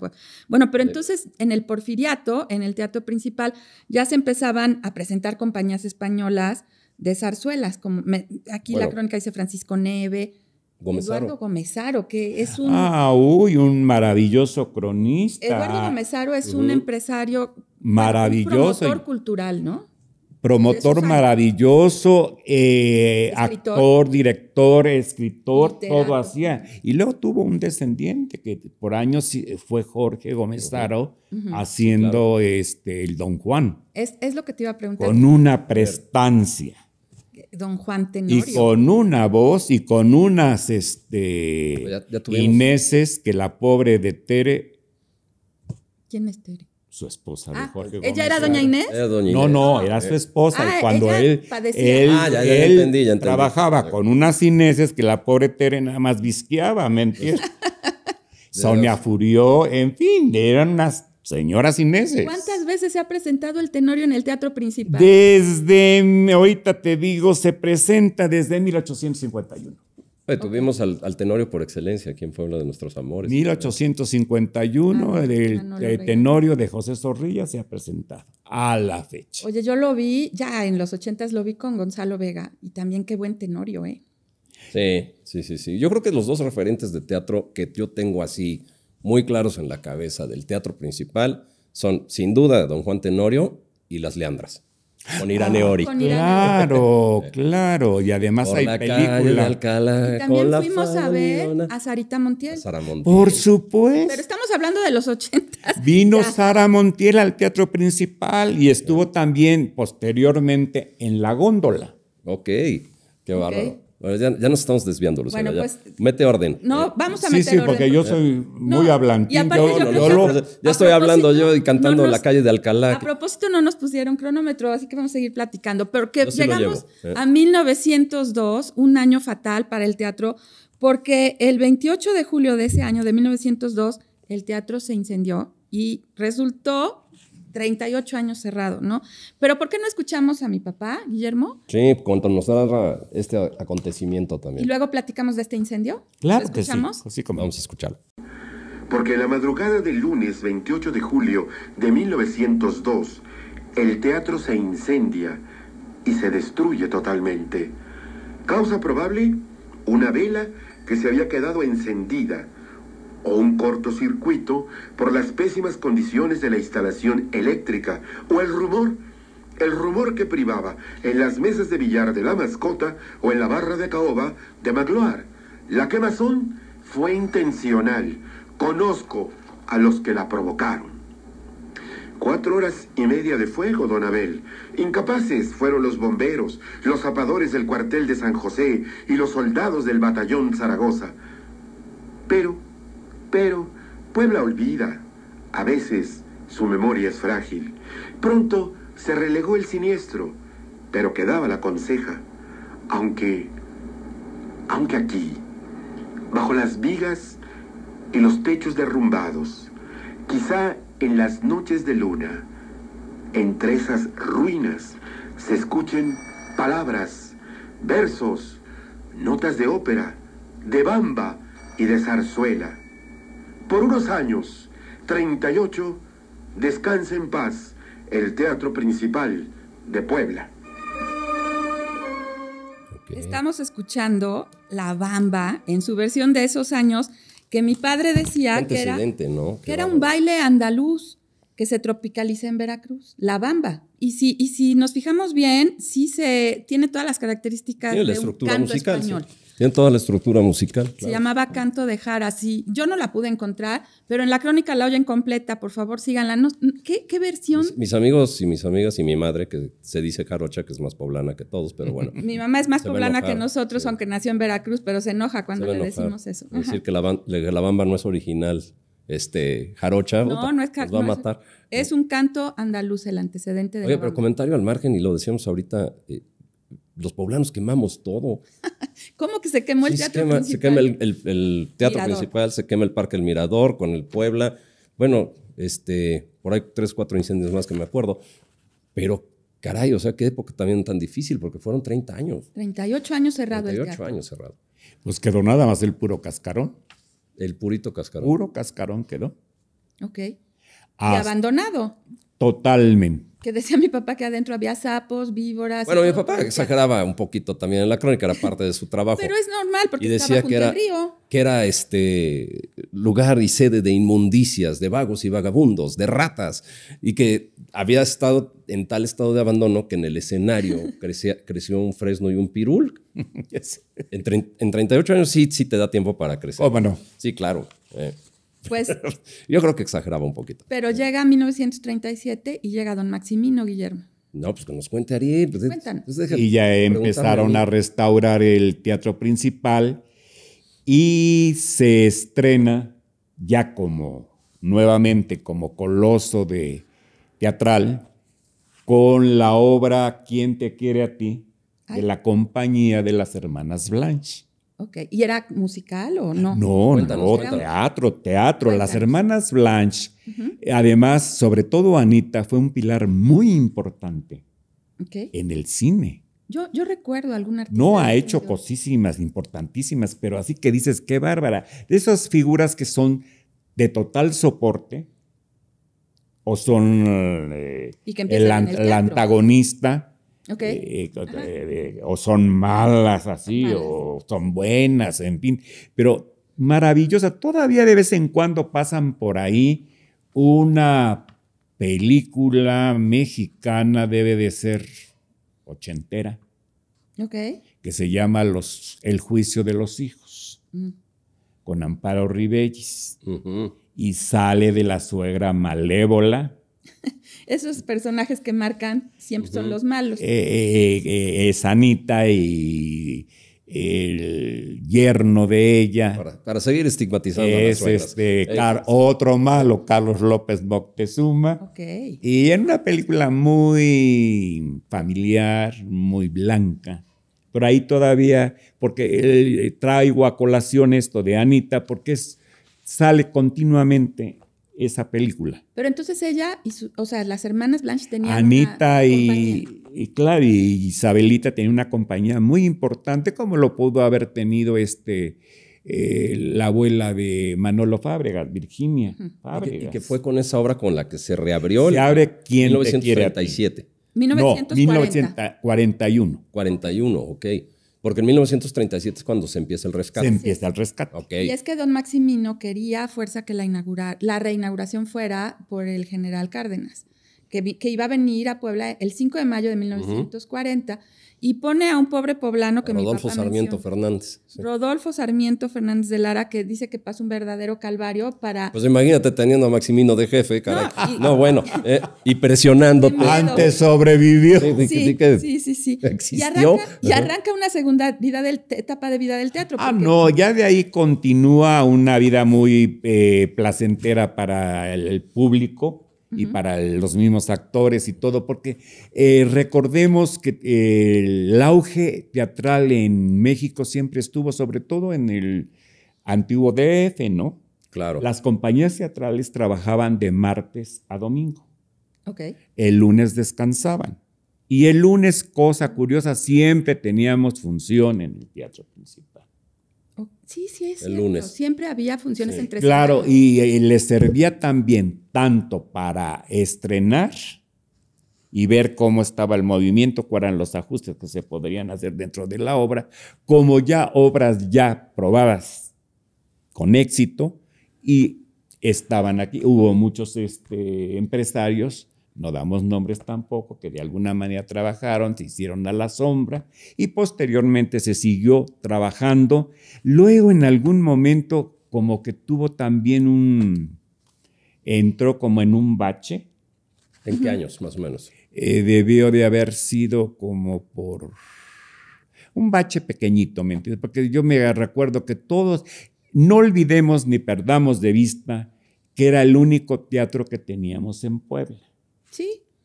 Bueno, pero entonces en el Porfiriato, en el teatro principal, ya se empezaban a presentar compañías españolas de zarzuelas, como aquí la crónica dice Francisco Neve, Eduardo Gomezaro, que es un... Ah, uy, un maravilloso cronista. Eduardo Gomezaro es un empresario... Maravilloso. Un promotor cultural, ¿no? promotor maravilloso, eh, actor, director, escritor, todo hacía. Y luego tuvo un descendiente que por años eh, fue Jorge Gómez Taro haciendo este, el Don Juan. Es, lo que te iba a preguntar. Con una prestancia. Eh, Don Juan Tenorio. Y con una voz y con unas este, pues Ineses que la pobre de Tere. ¿Quién es Tere? su esposa ah, Jorge ¿Ella era doña Inés? No, no, ah, era su esposa. y ah, cuando él, trabajaba con unas Ineses que la pobre Tere nada más visqueaba, ¿me entiendes? Sonia Furió, en fin, eran unas señoras Ineses. ¿Cuántas veces se ha presentado el Tenorio en el Teatro Principal? Desde, ahorita te digo, se presenta desde 1851 tuvimos al, Tenorio por excelencia quien fue uno de Nuestros Amores. 1851, el, ah, Tenorio de José Zorrilla se ha presentado a la fecha. Oye, yo lo vi, ya en los ochentas lo vi con Gonzalo Vega y también qué buen Tenorio, ¿eh? Sí, sí, sí, sí. Yo creo que los dos referentes de teatro que yo tengo así muy claros en la cabeza del teatro principal son sin duda Don Juan Tenorio y Las Leandras. Con Irán a claro, claro. Y además hay la película. también fuimos a ver a Sarita Montiel. Por supuesto. Pero estamos hablando de los 80. Vino Sara Montiel al teatro principal y estuvo también posteriormente en la góndola. Ok, qué bárbaro. Bueno, ya, nos estamos desviando, los Bueno, pues, mete orden. No, eh, vamos a meter orden. Sí, sí, porque yo soy eh, muy hablante. ya estoy hablando yo y cantando en la calle de Alcalá. A propósito, no nos pusieron cronómetro, así que vamos a seguir platicando. Pero que llegamos eh. a 1902, un año fatal para el teatro, porque el 28 de julio de ese año, de 1902, el teatro se incendió y resultó 38 años cerrado, ¿no? Pero ¿por qué no escuchamos a mi papá, Guillermo? Sí, nos narra este acontecimiento también. Y luego platicamos de este incendio. Claro escuchamos? que sí. Así como vamos a escucharlo. Porque en la madrugada del lunes 28 de julio de 1902, el teatro se incendia y se destruye totalmente. Causa probable, una vela que se había quedado encendida o un cortocircuito por las pésimas condiciones de la instalación eléctrica o el rumor, el rumor que privaba en las mesas de billar de la mascota o en la barra de caoba de Magloire. La quemazón fue intencional. Conozco a los que la provocaron. Cuatro horas y media de fuego, don Abel. Incapaces fueron los bomberos, los zapadores del cuartel de San José y los soldados del batallón Zaragoza. Pero pero Puebla olvida. A veces su memoria es frágil. Pronto se relegó el siniestro, pero quedaba la conseja. Aunque, aunque aquí, bajo las vigas y los techos derrumbados, quizá en las noches de luna, entre esas ruinas se escuchen palabras, versos, notas de ópera, de bamba y de zarzuela por unos años, 38, descansa en paz el Teatro Principal de Puebla. Estamos escuchando La Bamba en su versión de esos años que mi padre decía que era, era un baile andaluz que se tropicaliza en Veracruz, la bamba. Y si, y si nos fijamos bien, sí se tiene todas las características de la un canto musical, español. Tiene toda la estructura musical. Se llamaba Canto de Jara, sí. Yo no la pude encontrar, pero en la crónica la oyen completa, por favor, síganla. ¿qué, versión? Mis, amigos y mis amigas y mi madre, que se dice Jarocha, que es más poblana que todos, pero bueno. mi mamá es más poblana que nosotros, aunque nació en Veracruz, pero se enoja cuando le decimos eso. Es decir que la, bamba no es original este, jarocha. No, no es nos va a matar. Es un canto andaluz el antecedente de. Oye, pero comentario al margen, y lo decíamos ahorita, eh, los poblanos quemamos todo. ¿Cómo que se quemó el teatro principal? Se quema el, teatro principal, se quema el Parque El Mirador con el Puebla. Bueno, este, por ahí tres, cuatro incendios más que me acuerdo. Pero, caray, o sea, qué época también tan difícil, porque fueron 30 años. 38 años cerrado el teatro. 38 años cerrado. Pues quedó nada más el puro cascarón. El purito cascarón. Puro cascarón quedó. Ok. y abandonado. Totalmente que decía mi papá que adentro había sapos, víboras. Bueno, mi papá exageraba un poquito también en la crónica, era parte de su trabajo. Pero es normal porque decía junto que era, que era este lugar y sede de inmundicias, de vagos y vagabundos, de ratas y que había estado en tal estado de abandono que en el escenario crecía, creció un fresno y un pirul. en, 38 años sí, te da tiempo para crecer. Oh, bueno. Sí, claro. Eh. Pues yo creo que exageraba un poquito. Pero llega 1937 y llega don Maximino Guillermo. No, pues que nos cuente Ariel. Pues, pues y ya empezaron a, restaurar el teatro principal y se estrena ya como nuevamente como coloso de teatral con la obra ¿Quién te quiere a ti? de la compañía de las hermanas Blanche. ¿Y era musical o no? No, no, teatro, teatro. Las hermanas Blanche, eh, además, sobre todo Anita, fue un pilar muy importante en el cine. Yo, yo recuerdo alguna artista. No ha hecho cosísimas, importantísimas, pero así que dices, qué bárbara. De esas figuras que son de total soporte, o son eh, el antagonista eh, eh, o son malas así, o son buenas, en fin. Pero maravillosa, todavía de vez en cuando pasan por ahí una película mexicana, debe de ser ochentera. Que se llama los, El juicio de los hijos, mm. con Amparo Ribellis. Y sale de la suegra malévola. esos personajes que marcan siempre son los malos. Eh, eh, eh, es Anita y el yerno de ella. Para, seguir estigmatizando. a las este, Car otro malo, Carlos López Moctezuma. Okay. Y en una película muy familiar, muy blanca. Pero ahí todavía, porque él, traigo a colación esto de Anita, porque sale continuamente esa película. Pero entonces ella y o sea, las hermanas Blanche tenían Anita y, y y Isabelita tenían una compañía muy importante como lo pudo haber tenido este eh, la abuela de Manolo Fábregas, Virginia Y, que, fue con esa obra con la que se reabrió. Se abre ¿quién 1937. Te 1941. 41, ok. Porque en 1937 es cuando se empieza el rescate. Se empieza el rescate. Y es que don Maximino quería fuerza que la, inaugurar, la reinauguración fuera por el general Cárdenas que, iba a venir a Puebla el 5 de mayo de 1940 y pone a un pobre poblano que Rodolfo Sarmiento Fernández. Rodolfo Sarmiento Fernández de Lara que dice que pasa un verdadero calvario para... Pues imagínate teniendo a Maximino de jefe, caray. No, bueno, eh, y presionándote. Antes sobrevivió. Sí, sí, sí. Y, arranca, una segunda vida del, etapa de vida del teatro. Ah, no, ya de ahí continúa una vida muy eh, placentera para el público y para los mismos actores y todo, porque eh, recordemos que eh, el auge teatral en México siempre estuvo, sobre todo en el antiguo DF, ¿no? Claro. Las compañías teatrales trabajaban de martes a domingo. Ok. El lunes descansaban. Y el lunes, cosa curiosa, siempre teníamos función en el teatro principal sí, sí, es el lunes. Siempre había funciones sí. Claro, y, le les servía también tanto para estrenar y ver cómo estaba el movimiento, cuáles eran los ajustes que se podrían hacer dentro de la obra, como ya obras ya probadas con éxito y estaban aquí. Hubo muchos este, empresarios no damos nombres tampoco, que de alguna manera trabajaron, se hicieron a la sombra y posteriormente se siguió trabajando. Luego en algún momento como que tuvo también un, entró como en un bache. ¿En qué años más o menos? Eh, debió de haber sido como por un bache pequeñito, ¿me entiendes? Porque yo me recuerdo que todos, no olvidemos ni perdamos de vista que era el único teatro que teníamos en Puebla.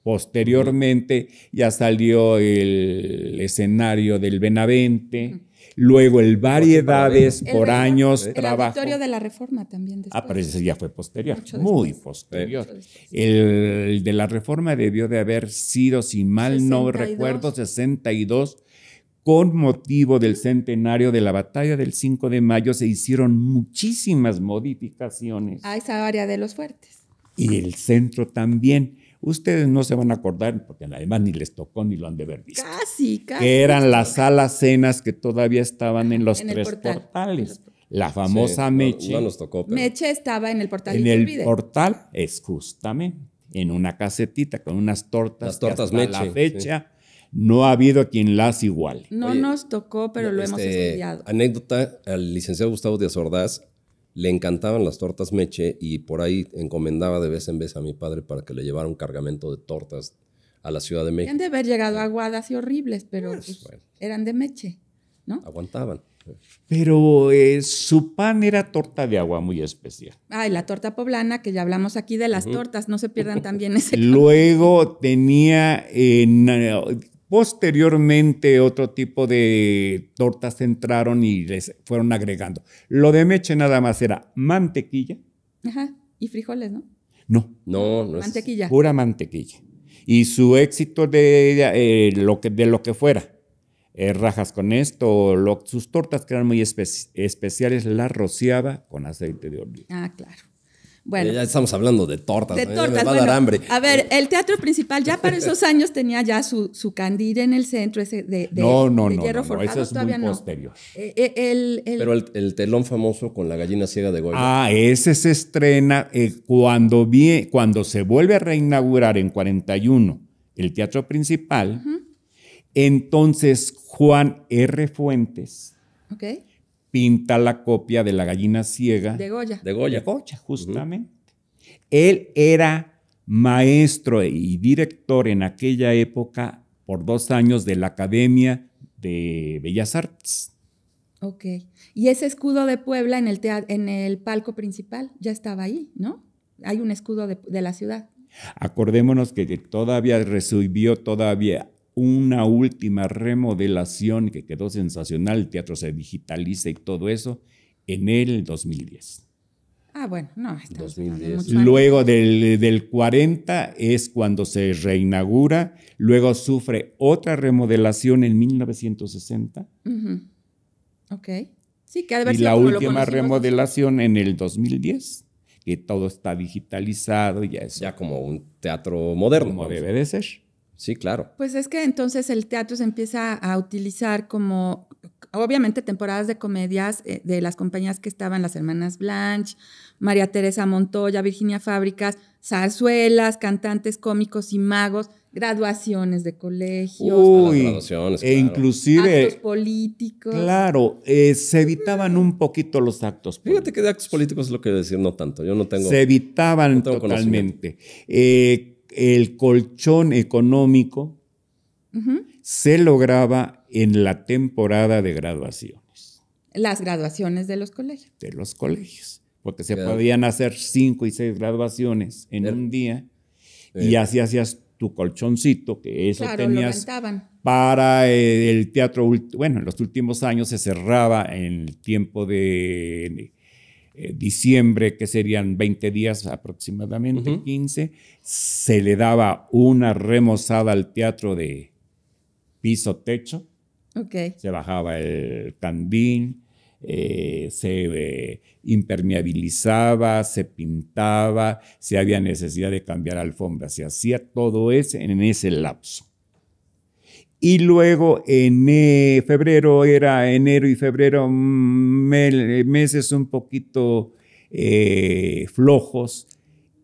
Posteriormente ya salió el escenario del Benavente, luego el Variedades por años el trabajo. de la Reforma también. Después. Ah, pero ya fue posterior, muy posterior. El de la Reforma debió de haber sido, si mal no recuerdo, 62 con motivo del centenario de la batalla del 5 de mayo se hicieron muchísimas modificaciones. A esa área de los fuertes. Y el centro también. Ustedes no se van a acordar, porque además ni les tocó ni lo han de ver visto. Casi, casi. Que eran las salas cenas que todavía estaban en los tres portales. La famosa Meche. No, nos tocó, pero... Meche estaba en el portal. En el portal es justamente en una casetita con unas tortas. Las tortas Meche, La fecha. no ha habido quien las igual. No nos tocó, pero lo hemos este, estudiado. Anécdota, al licenciado Gustavo Díaz Ordaz le encantaban las tortas Meche y por ahí encomendaba de vez en vez a mi padre para que le llevara un cargamento de tortas a la Ciudad de México. Han de haber llegado aguadas y horribles, pero pues, pues, eran de Meche, ¿no? Aguantaban. Pero eh, su pan era torta de agua muy especial. Ay, la torta poblana, que ya hablamos aquí de las tortas, no se pierdan también ese. Luego tenía, eh, Posteriormente otro tipo de tortas entraron y les fueron agregando. Lo de Meche nada más era mantequilla. Ajá, y frijoles, ¿no? No, no, no mantequilla. Es pura mantequilla. Y su éxito de, eh, lo, que, de lo que fuera. Eh, rajas con esto, sus tortas que eran muy especiales, las rociaba con aceite de oliva. Ah, claro. Bueno. ya estamos hablando de tortas. De tortas. va a dar hambre. A ver, eh, el teatro principal ya para esos años tenía ya su, su en el centro ese de, de no, no, no, no, muy posterior. Eh, eh, el, Pero el, telón famoso con la gallina ciega de Goya. Ah, ese se estrena cuando, vi, cuando se vuelve a reinaugurar en 41 el teatro principal. Entonces Juan R. Fuentes ok pinta la copia de la gallina ciega. De Goya. De Goya. De justamente. Él era maestro y director en aquella época por dos años de la Academia de Bellas Artes. Ok. Y ese escudo de Puebla en el, en el palco principal ya estaba ahí, ¿no? Hay un escudo de, de la ciudad. Acordémonos que todavía recibió todavía una última remodelación que quedó sensacional, el teatro se digitaliza y todo eso, en el 2010. Ah, bueno, no, 2010. Luego del, 40 es cuando se reinaugura, luego sufre otra remodelación en 1960. Ok. Sí, que y la última remodelación en el 2010, que todo está digitalizado, ya es ya como un teatro moderno. Como debe de ser. Sí, claro. Pues es que entonces el teatro se empieza a utilizar como, obviamente, temporadas de comedias eh, de las compañías que estaban, las hermanas Blanche, María Teresa Montoya, Virginia Fábricas, zarzuelas, cantantes cómicos y magos, graduaciones de colegios, graduaciones, e inclusive actos políticos. Claro, eh, se evitaban mm. un poquito los actos. Fíjate que de actos políticos es lo que decir no tanto. Yo no tengo. Se evitaban totalmente. Eh, el colchón económico se lograba en la temporada de graduaciones. Las graduaciones de los colegios. De los colegios, porque se podían hacer cinco y seis graduaciones en un día y así hacías tu colchoncito, que eso tenías para eh, el teatro. Bueno, en los últimos años se cerraba en el tiempo de eh, diciembre, que serían 20 días aproximadamente, 15, se le daba una remozada al teatro de piso techo. Se bajaba el candín, eh, se eh, impermeabilizaba, se pintaba, si había necesidad de cambiar alfombra, se hacía todo eso en ese lapso. Y luego en eh, febrero era enero y febrero mm, meses un poquito eh, flojos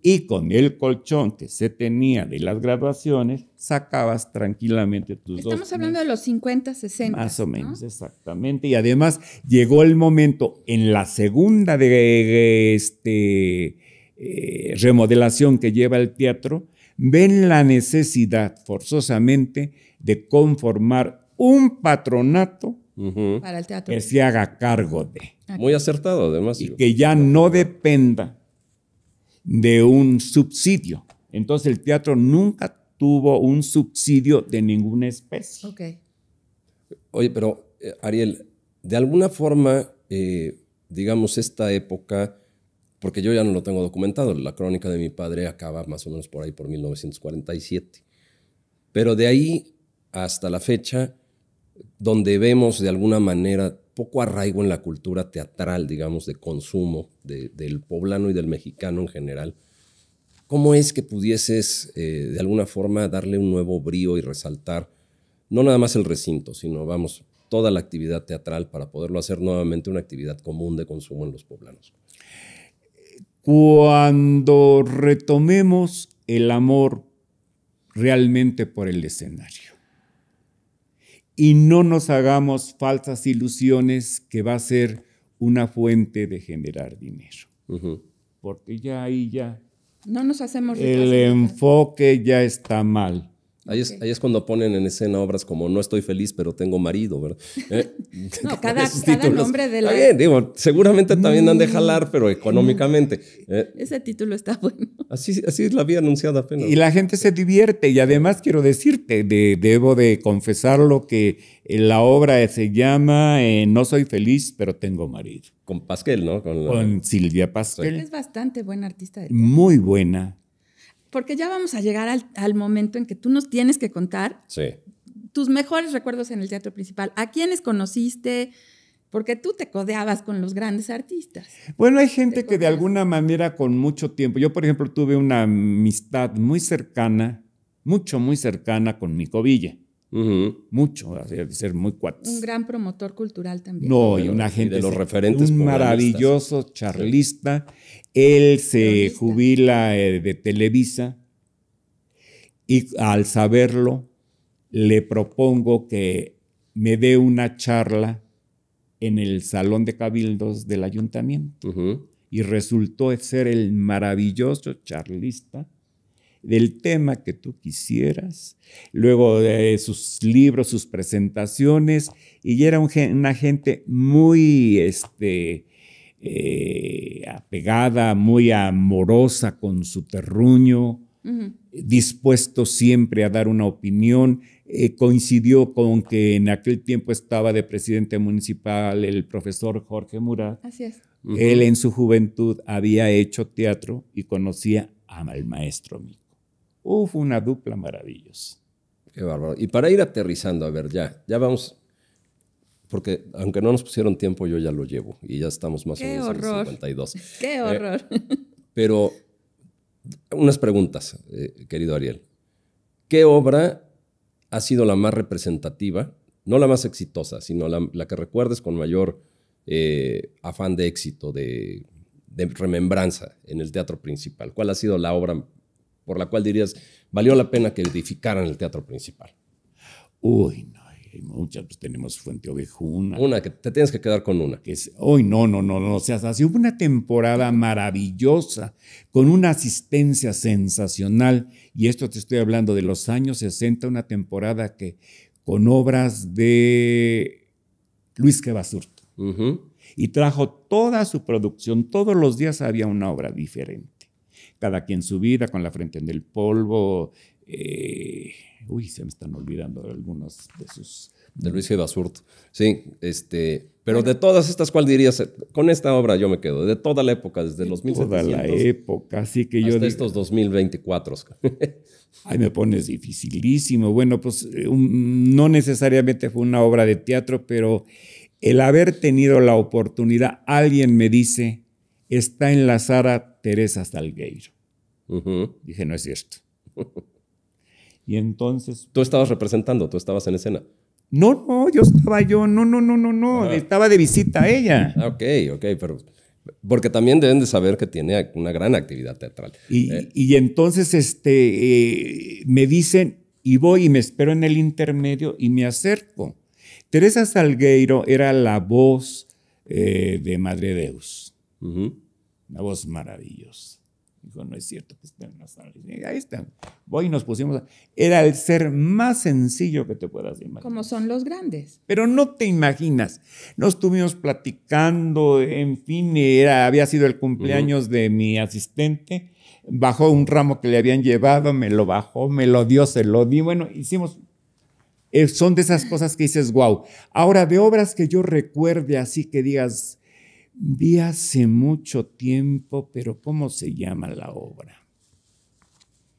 y con el colchón que se tenía de las graduaciones, sacabas tranquilamente tus Estamos Estamos hablando de los 50, 60. Más o menos, exactamente. Y además llegó el momento en la segunda de este, eh, remodelación que lleva el teatro, ven la necesidad forzosamente de conformar un patronato para el teatro. que se haga cargo de. Ah, Muy acertado, además. Y que ya no dependa de un subsidio. Entonces el teatro nunca tuvo un subsidio de ninguna especie. Oye, pero eh, Ariel, de alguna forma, eh, digamos, esta época, porque yo ya no lo tengo documentado, la crónica de mi padre acaba más o menos por ahí, por 1947, pero de ahí hasta la fecha, donde vemos de alguna manera poco arraigo en la cultura teatral, digamos, de consumo del poblano y del mexicano en general. ¿Cómo es que pudieses eh, de alguna forma darle un nuevo brío y resaltar no nada más el recinto, sino, vamos, toda la actividad teatral para poderlo hacer nuevamente una actividad común de consumo en los poblanos? Cuando retomemos el amor realmente por el escenario y no nos hagamos falsas ilusiones que va a ser una fuente de generar dinero. Porque ya ahí ya... No nos hacemos... El enfoque ya está mal. Ahí es, cuando ponen en escena obras como No estoy feliz, pero tengo marido, ¿verdad? Eh, no, cada, nombre de la... seguramente también han de mm. jalar, pero económicamente. Eh. Ese título está bueno. Así, así la había anunciado apenas. Y la gente se divierte. Y además quiero decirte, debo de confesarlo, que eh, la obra se llama No soy feliz, pero tengo marido. Con Pasquel, ¿no? Con, Silvia Pasquel. Es bastante buena artista. Muy buena porque ya vamos a llegar al, momento en que tú nos tienes que contar tus mejores recuerdos en el teatro principal, a quiénes conociste, porque tú te codeabas con los grandes artistas. Bueno, hay gente que de alguna manera con mucho tiempo, yo por ejemplo tuve una amistad muy cercana, mucho, muy cercana con Nico Villa. Mucho, de ser muy cuates. Un gran promotor cultural también. No, y una gente. de los referentes. Un maravilloso charlista. Él se jubila eh, de Televisa y al saberlo le propongo que me dé una charla en el Salón de Cabildos del Ayuntamiento. Y resultó ser el maravilloso charlista del tema que tú quisieras, luego de sus libros, sus presentaciones, y era un, una gente muy este, eh, apegada, muy amorosa con su terruño, dispuesto siempre a dar una opinión. Eh, coincidió con que en aquel tiempo estaba de presidente municipal el profesor Jorge Murat. Así es. Él en su juventud había hecho teatro y conocía al maestro Mico. Uf, una dupla maravillosa. Qué bárbaro. Y para ir aterrizando, a ver, ya, ya vamos porque aunque no nos pusieron tiempo, yo ya lo llevo y ya estamos más o menos en el 52. ¡Qué eh, horror! pero unas preguntas, eh, querido Ariel. ¿Qué obra ha sido la más representativa, no la más exitosa, sino la, que recuerdes con mayor eh, afán de éxito, de, de remembranza en el teatro principal? ¿Cuál ha sido la obra por la cual dirías, valió la pena que edificaran el teatro principal? Uy, no hay muchas, pues tenemos Fuente Ovejuna. Una, que te tienes que quedar con una. Que es, hoy no, no, no, no seas así. Hubo una temporada maravillosa, con una asistencia sensacional, y esto te estoy hablando de los años 60, una temporada que con obras de Luis Quebasurto. Y trajo toda su producción, todos los días había una obra diferente cada quien su vida, con la frente en el polvo, eh, uy, se me están olvidando algunos de sus... De Luis G. Basurto. Sí, este, pero de todas estas, ¿cuál dirías? Con esta obra yo me quedo, de toda la época, desde los de Toda la época, así que yo... Hasta estos 2024. Ay, me pones dificilísimo. Bueno, pues eh, no necesariamente fue una obra de teatro, pero el haber tenido la oportunidad, alguien me dice, está en la sara Teresa Salgueiro. Dije, no es cierto. Y entonces... Tú estabas representando, tú estabas en escena. No, no, yo estaba yo, no, no, no, no, no, ah. estaba de visita a ella. Ah, ok, ok, pero... Porque también deben de saber que tiene una gran actividad teatral. Y, eh, entonces este, eh, me dicen, y voy y me espero en el intermedio y me acerco. Teresa Salgueiro era la voz eh, de Madre Deus. Una voz maravillosa dijo, no es cierto que estén en la sala. ahí están. Voy y nos pusimos. Era el ser más sencillo que te puedas imaginar. Como son los grandes. Pero no te imaginas. Nos estuvimos platicando, en fin, era, había sido el cumpleaños de mi asistente. Bajó un ramo que le habían llevado, me lo bajó, me lo dio, se lo di. Bueno, hicimos eh, son de esas cosas que dices, wow. Ahora, de obras que yo recuerde así que digas, Vi hace mucho tiempo, pero ¿cómo se llama la obra?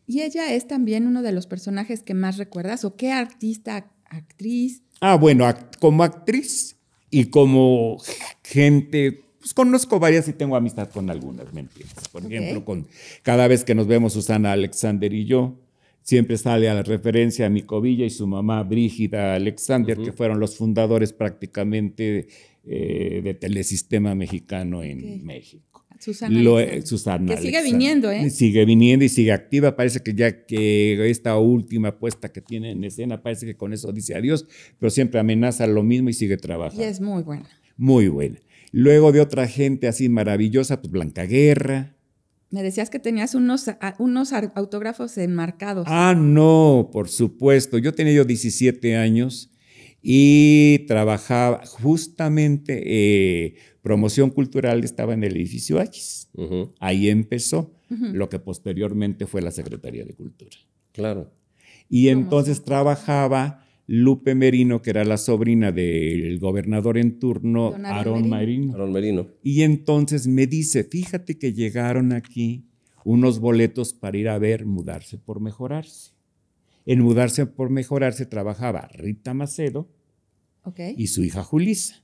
¿Y ella es también uno de los personajes que más recuerdas? ¿O qué artista, actriz? Ah, bueno, como actriz y como gente, pues conozco varias y tengo amistad con algunas, ¿me entiendes? Por ejemplo, con cada vez que nos vemos Susana Alexander y yo, siempre sale a la referencia a mi cobilla y su mamá Brígida Alexander, que fueron los fundadores prácticamente eh, de Telesistema Mexicano en México. Susana, Lo, eh, que sigue viniendo, ¿eh? Sigue viniendo y sigue activa. Parece que ya que esta última apuesta que tiene en escena, parece que con eso dice adiós, pero siempre amenaza lo mismo y sigue trabajando. Y es muy buena. Muy buena. Luego de otra gente así maravillosa, pues Blanca Guerra, me decías que tenías unos, unos autógrafos enmarcados. Ah, no, por supuesto. Yo tenía yo 17 años y trabajaba justamente eh, promoción cultural estaba en el edificio H. Ahí empezó lo que posteriormente fue la Secretaría de Cultura. Claro. Y entonces trabajaba Lupe Merino, que era la sobrina del gobernador en turno, Aaron Merino. Y entonces me dice, fíjate que llegaron aquí unos boletos para ir a ver Mudarse por Mejorarse. En Mudarse por Mejorarse trabajaba Rita Macedo y su hija Julisa.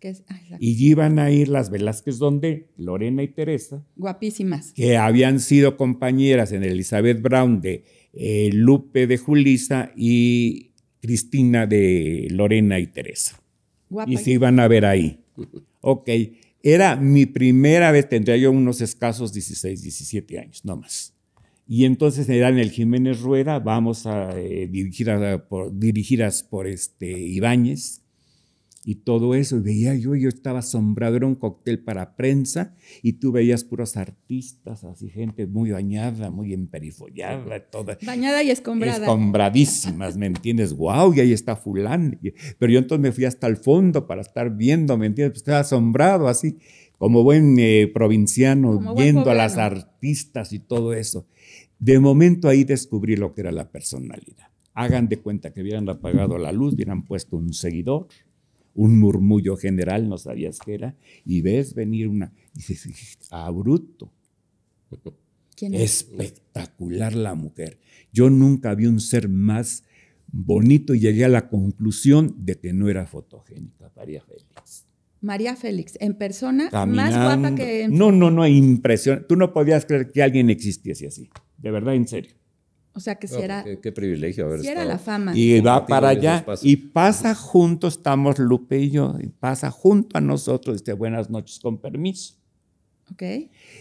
y iban a ir las Velázquez donde Lorena y Teresa. Guapísimas. Que habían sido compañeras en Elizabeth Brown de eh, Lupe de Julisa y Cristina de Lorena y Teresa. Y se iban a ver ahí. Ok, era mi primera vez, tendría yo unos escasos 16, 17 años, no más. Y entonces era en el Jiménez Rueda, vamos a eh, dirigir, a, por, dirigidas por este, Ibáñez y todo eso. Veía yo, yo estaba asombrado, era un cóctel para prensa y tú veías puros artistas, así gente muy bañada, muy emperifollada, toda. Bañada y escombrada. Escombradísimas, ¿me entiendes? ¡Wow! Y ahí está fulán. Pero yo entonces me fui hasta el fondo para estar viendo, ¿me entiendes? Pues estaba asombrado así, como buen eh, provinciano, viendo a las artistas y todo eso. De momento ahí descubrí lo que era la personalidad. Hagan de cuenta que hubieran apagado la luz, hubieran puesto un seguidor, un murmullo general, no sabías qué era, y ves venir una, y dices, a ah, bruto. Espectacular la mujer. Yo nunca vi un ser más bonito y llegué a la conclusión de que no era fotogénica, María Félix. María Félix, en persona, más guapa que No, no, no, impresión, Tú no podías creer que alguien existiese así. De verdad, en serio. O sea que si era. Qué, privilegio la fama. Y va para allá y pasa junto, estamos Lupe y yo, y pasa junto a nosotros, dice buenas noches con permiso. Ok.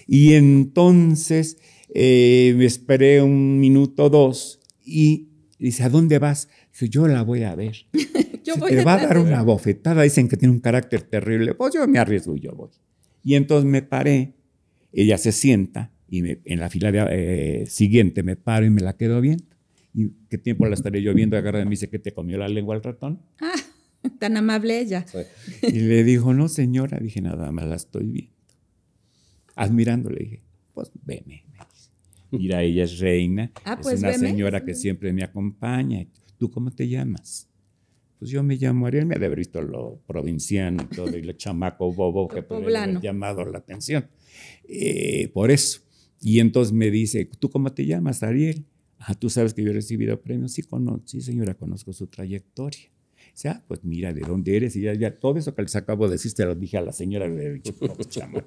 Y entonces eh, me esperé un minuto o dos y dice, ¿a dónde vas? Dice, yo la voy a ver. yo te va a dar una bofetada, dicen que tiene un carácter terrible. Pues yo me arriesgo y yo voy. Y entonces me paré, ella se sienta y en la fila eh, siguiente me paro y me la quedo viendo. ¿Y qué tiempo la estaré yo viendo? Agarra de mí dice que te comió la lengua el ratón. Ah, tan amable ella. Y le dijo, no señora, dije nada más la estoy viendo. admirándole dije, pues veme. Mira, ella es reina, ah, es pues una señora que siempre me acompaña. ¿Tú cómo te llamas? Pues yo me llamo Ariel, me ha de haber visto lo provinciano y todo, y lo chamaco bobo que puede haber llamado la atención. Eh, por eso, y entonces me dice, ¿tú cómo te llamas, Ariel? Ah, tú sabes que yo he recibido premios. Sí, sí señora, conozco su trayectoria. O sea, ah, pues mira de dónde eres y ya, todo eso que les acabo de decir, te lo dije a la señora. De pues, ¿me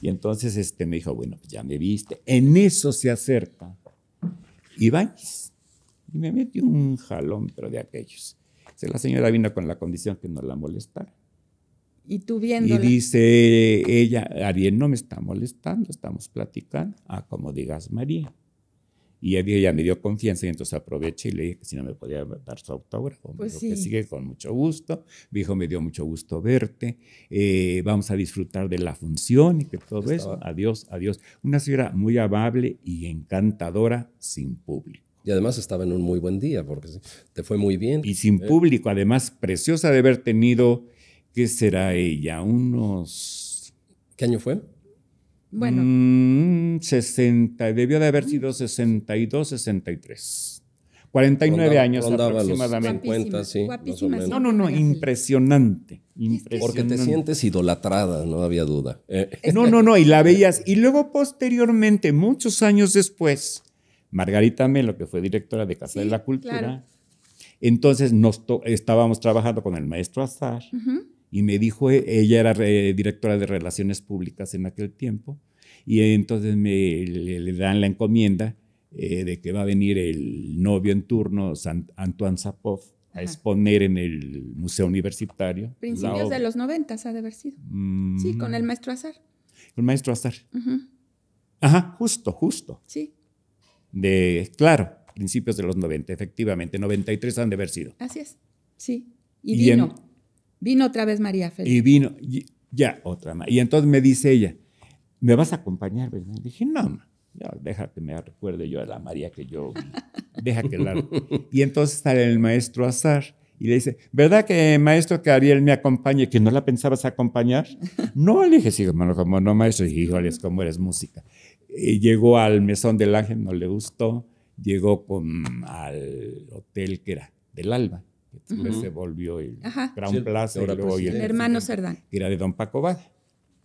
Y entonces este, me dijo, bueno, pues ya me viste. En eso se acerca Ibáñez. Y me metió un jalón, pero de aquellos. O la señora vino con la condición que no la molestara. Y tú viéndola. Y dice ella, Ariel no me está molestando, estamos platicando. Ah, como digas María. Y ella, me dio confianza y entonces aproveché y le dije que si no me podía dar su autógrafo. Pues sí. que sigue con mucho gusto. dijo, me dio mucho gusto verte. Eh, vamos a disfrutar de la función y de todo eso. Adiós, adiós. Una señora muy amable y encantadora sin público. Y además estaba en un muy buen día porque te fue muy bien. Y sin eh, público, además preciosa de haber tenido ¿Qué será ella? Unos... ¿Qué año fue? Bueno. 60, mm, debió de haber sido 62, 63. 49 años aproximadamente. sí, No, no, no, impresionante, Porque te sientes idolatrada, no había duda. Eh, no, no, no, y la veías. Y luego posteriormente, muchos años después, Margarita Melo, que fue directora de Casa de la Cultura, entonces nos estábamos trabajando con el maestro Azar. Y me dijo, eh, ella era eh, directora de Relaciones Públicas en aquel tiempo, y entonces me, le, dan la encomienda eh, de que va a venir el novio en turno, Antoine Zapov, a exponer en el Museo Universitario. Principios de los noventas ha de haber sido. Sí, mm. con el maestro Azar. El maestro Azar. Ajá, justo, justo. Sí. De, claro, principios de los 90, efectivamente, 93 han de haber sido. Así es, sí. Y, y vino. Vino otra vez María Félix. Y vino, ya, otra más. Y entonces me dice ella, ¿me vas a acompañar? ¿verdad? dije, no, déjate, que me recuerde yo a la María que yo, deja que la... y entonces sale el maestro Azar y le dice, ¿verdad que maestro que Ariel me acompañe, que no la pensabas acompañar? no, le dije, sí, hermano, como no, maestro, y es como eres música. Y eh, llegó al mesón del ángel, no le gustó, llegó con, al hotel que era del alba se volvió el Gran placer Plaza. y el hermano Cerdán. Y de Don Paco Bad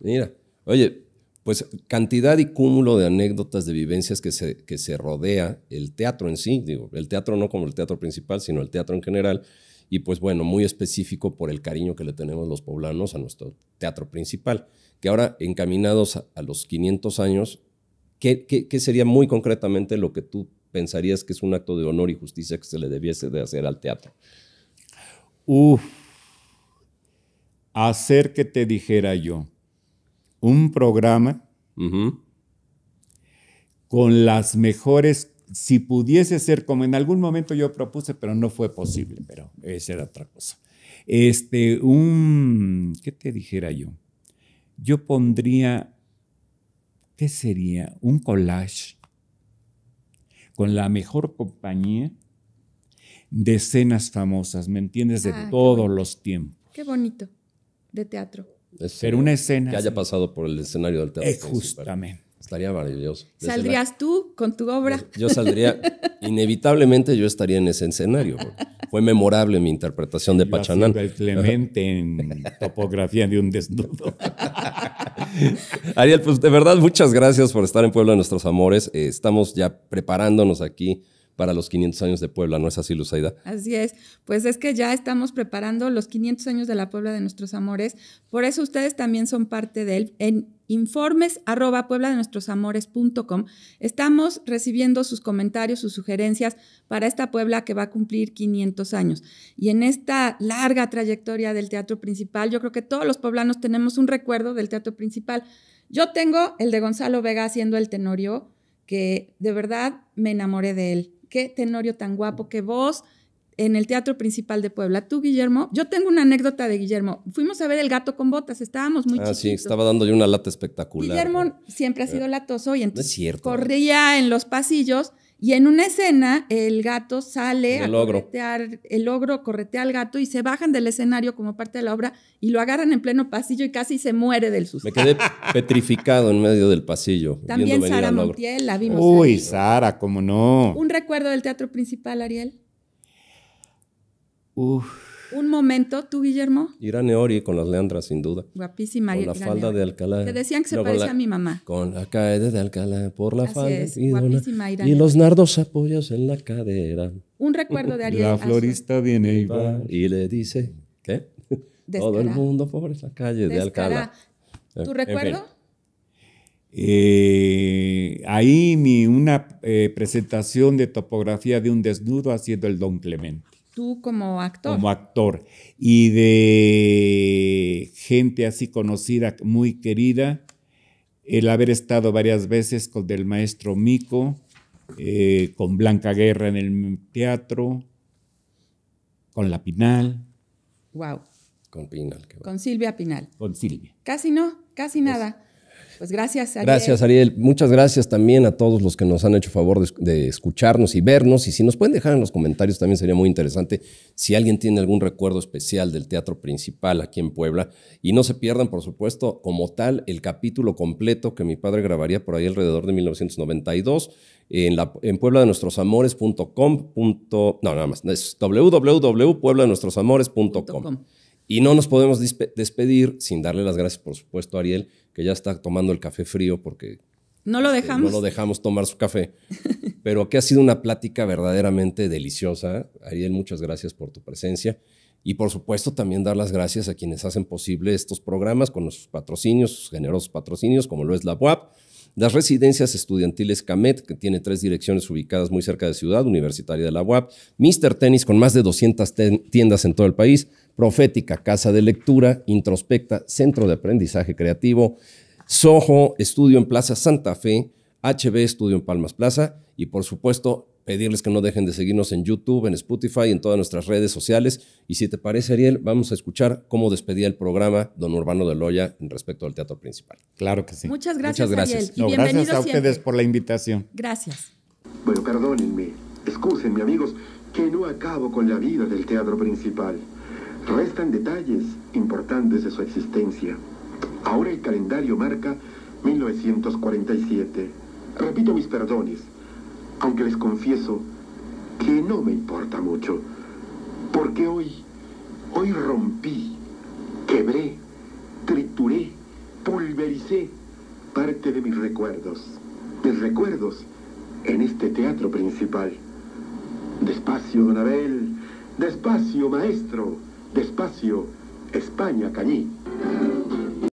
Mira, oye, pues cantidad y cúmulo de anécdotas, de vivencias que se, que se rodea el teatro en sí, digo, el teatro no como el teatro principal, sino el teatro en general, y pues bueno, muy específico por el cariño que le tenemos los poblanos a nuestro teatro principal, que ahora encaminados a, los 500 años, ¿qué, qué, sería muy concretamente lo que tú pensarías que es un acto de honor y justicia que se le debiese de hacer al teatro? hacer que te dijera yo un programa con las mejores, si pudiese ser como en algún momento yo propuse, pero no fue posible, pero esa era otra cosa. Este, un, ¿qué te dijera yo? Yo pondría, ¿qué sería? Un collage con la mejor compañía de escenas famosas, ¿me entiendes? De ah, todos los tiempos. Qué bonito, de teatro. Es, Pero una eh, escena... Que haya pasado por el escenario del teatro. Eh, justamente. Estaría maravilloso. ¿Saldrías tú con tu obra? Yo, saldría, inevitablemente yo estaría en ese escenario. Fue memorable mi interpretación de Pachanán. El Clemente en topografía de un desnudo. Ariel, pues de verdad, muchas gracias por estar en Pueblo de Nuestros Amores. Eh, estamos ya preparándonos aquí para los 500 años de Puebla, ¿no es así, Luzaida? Así es, pues es que ya estamos preparando los 500 años de la Puebla de nuestros amores, por eso ustedes también son parte de él. En informes arroba puebla estamos recibiendo sus comentarios, sus sugerencias para esta Puebla que va a cumplir 500 años. Y en esta larga trayectoria del teatro principal, yo creo que todos los poblanos tenemos un recuerdo del teatro principal. Yo tengo el de Gonzalo Vega haciendo el Tenorio, que de verdad me enamoré de él qué Tenorio tan guapo que vos en el Teatro Principal de Puebla. Tú, Guillermo, yo tengo una anécdota de Guillermo. Fuimos a ver El Gato con Botas, estábamos muy ah, sí, estaba dando yo una lata espectacular. Guillermo siempre ha sido eh, latoso y entonces corría en los pasillos y en una escena, el gato sale a corretear, el ogro corretea al gato y se bajan del escenario como parte de la obra y lo agarran en pleno pasillo y casi se muere del susto. Me quedé petrificado en medio del pasillo. También Sara Montiel, la vimos. Uy, Sara, cómo no. Un recuerdo del teatro principal, Ariel. Uf. Un momento, tú, Guillermo. Irán Neori con las leandras, sin duda. Guapísima. Con la falda de Alcalá. Te decían que se parecía a mi mamá. Con la caída de Alcalá por la falda. y los nardos apoyos en la cadera. Un recuerdo de Ariel. La florista viene y va. Y le dice, ¿qué? Todo el mundo por esa calle de Alcalá. ¿Tu recuerdo? Eh, ahí mi, una eh, presentación de topografía de un desnudo haciendo el don Clemente. Tú como actor. Como actor. Y de gente así conocida, muy querida, el haber estado varias veces con el maestro Mico, eh, con Blanca Guerra en el teatro, con la Pinal. Wow. Con Pinal. Con Silvia Pinal. Con Silvia. Casi no, casi pues nada. Pues gracias, Ariel. Gracias, Ariel. Muchas gracias también a todos los que nos han hecho favor de, escucharnos y vernos. Y si nos pueden dejar en los comentarios, también sería muy interesante si alguien tiene algún recuerdo especial del teatro principal aquí en Puebla. Y no se pierdan, por supuesto, como tal, el capítulo completo que mi padre grabaría por ahí alrededor de 1992 en, la, en Puebla de Nuestros No, nada más, es com y no nos podemos despedir sin darle las gracias, por supuesto, a Ariel, que ya está tomando el café frío porque... No lo dejamos. No lo dejamos tomar su café. Pero que ha sido una plática verdaderamente deliciosa. Ariel, muchas gracias por tu presencia. Y por supuesto también dar las gracias a quienes hacen posible estos programas con sus patrocinios, sus generosos patrocinios, como lo es la UAP, las residencias estudiantiles CAMET, que tiene tres direcciones ubicadas muy cerca de Ciudad Universitaria de la UAP, Mister Tennis, con más de 200 tiendas en todo el país, Profética, Casa de Lectura, Introspecta, Centro de Aprendizaje Creativo, Soho, Estudio en Plaza Santa Fe, HB Estudio en Palmas Plaza y por supuesto pedirles que no dejen de seguirnos en YouTube, en Spotify, en todas nuestras redes sociales. Y si te parece, Ariel, vamos a escuchar cómo despedía el programa don Urbano de Loya respecto al teatro principal. Claro que sí. Muchas gracias, gracias. Ariel. gracias a ustedes por la invitación. Gracias. Bueno, perdónenme, mis amigos, que no acabo con la vida del teatro principal. Restan detalles importantes de su existencia. Ahora el calendario marca 1947. Repito mis perdones, aunque les confieso que no me importa mucho, porque hoy, hoy rompí, quebré, trituré, pulvericé parte de mis recuerdos, mis recuerdos en este teatro principal. Despacio, don Abel, despacio, maestro. Despacio, España Cañí.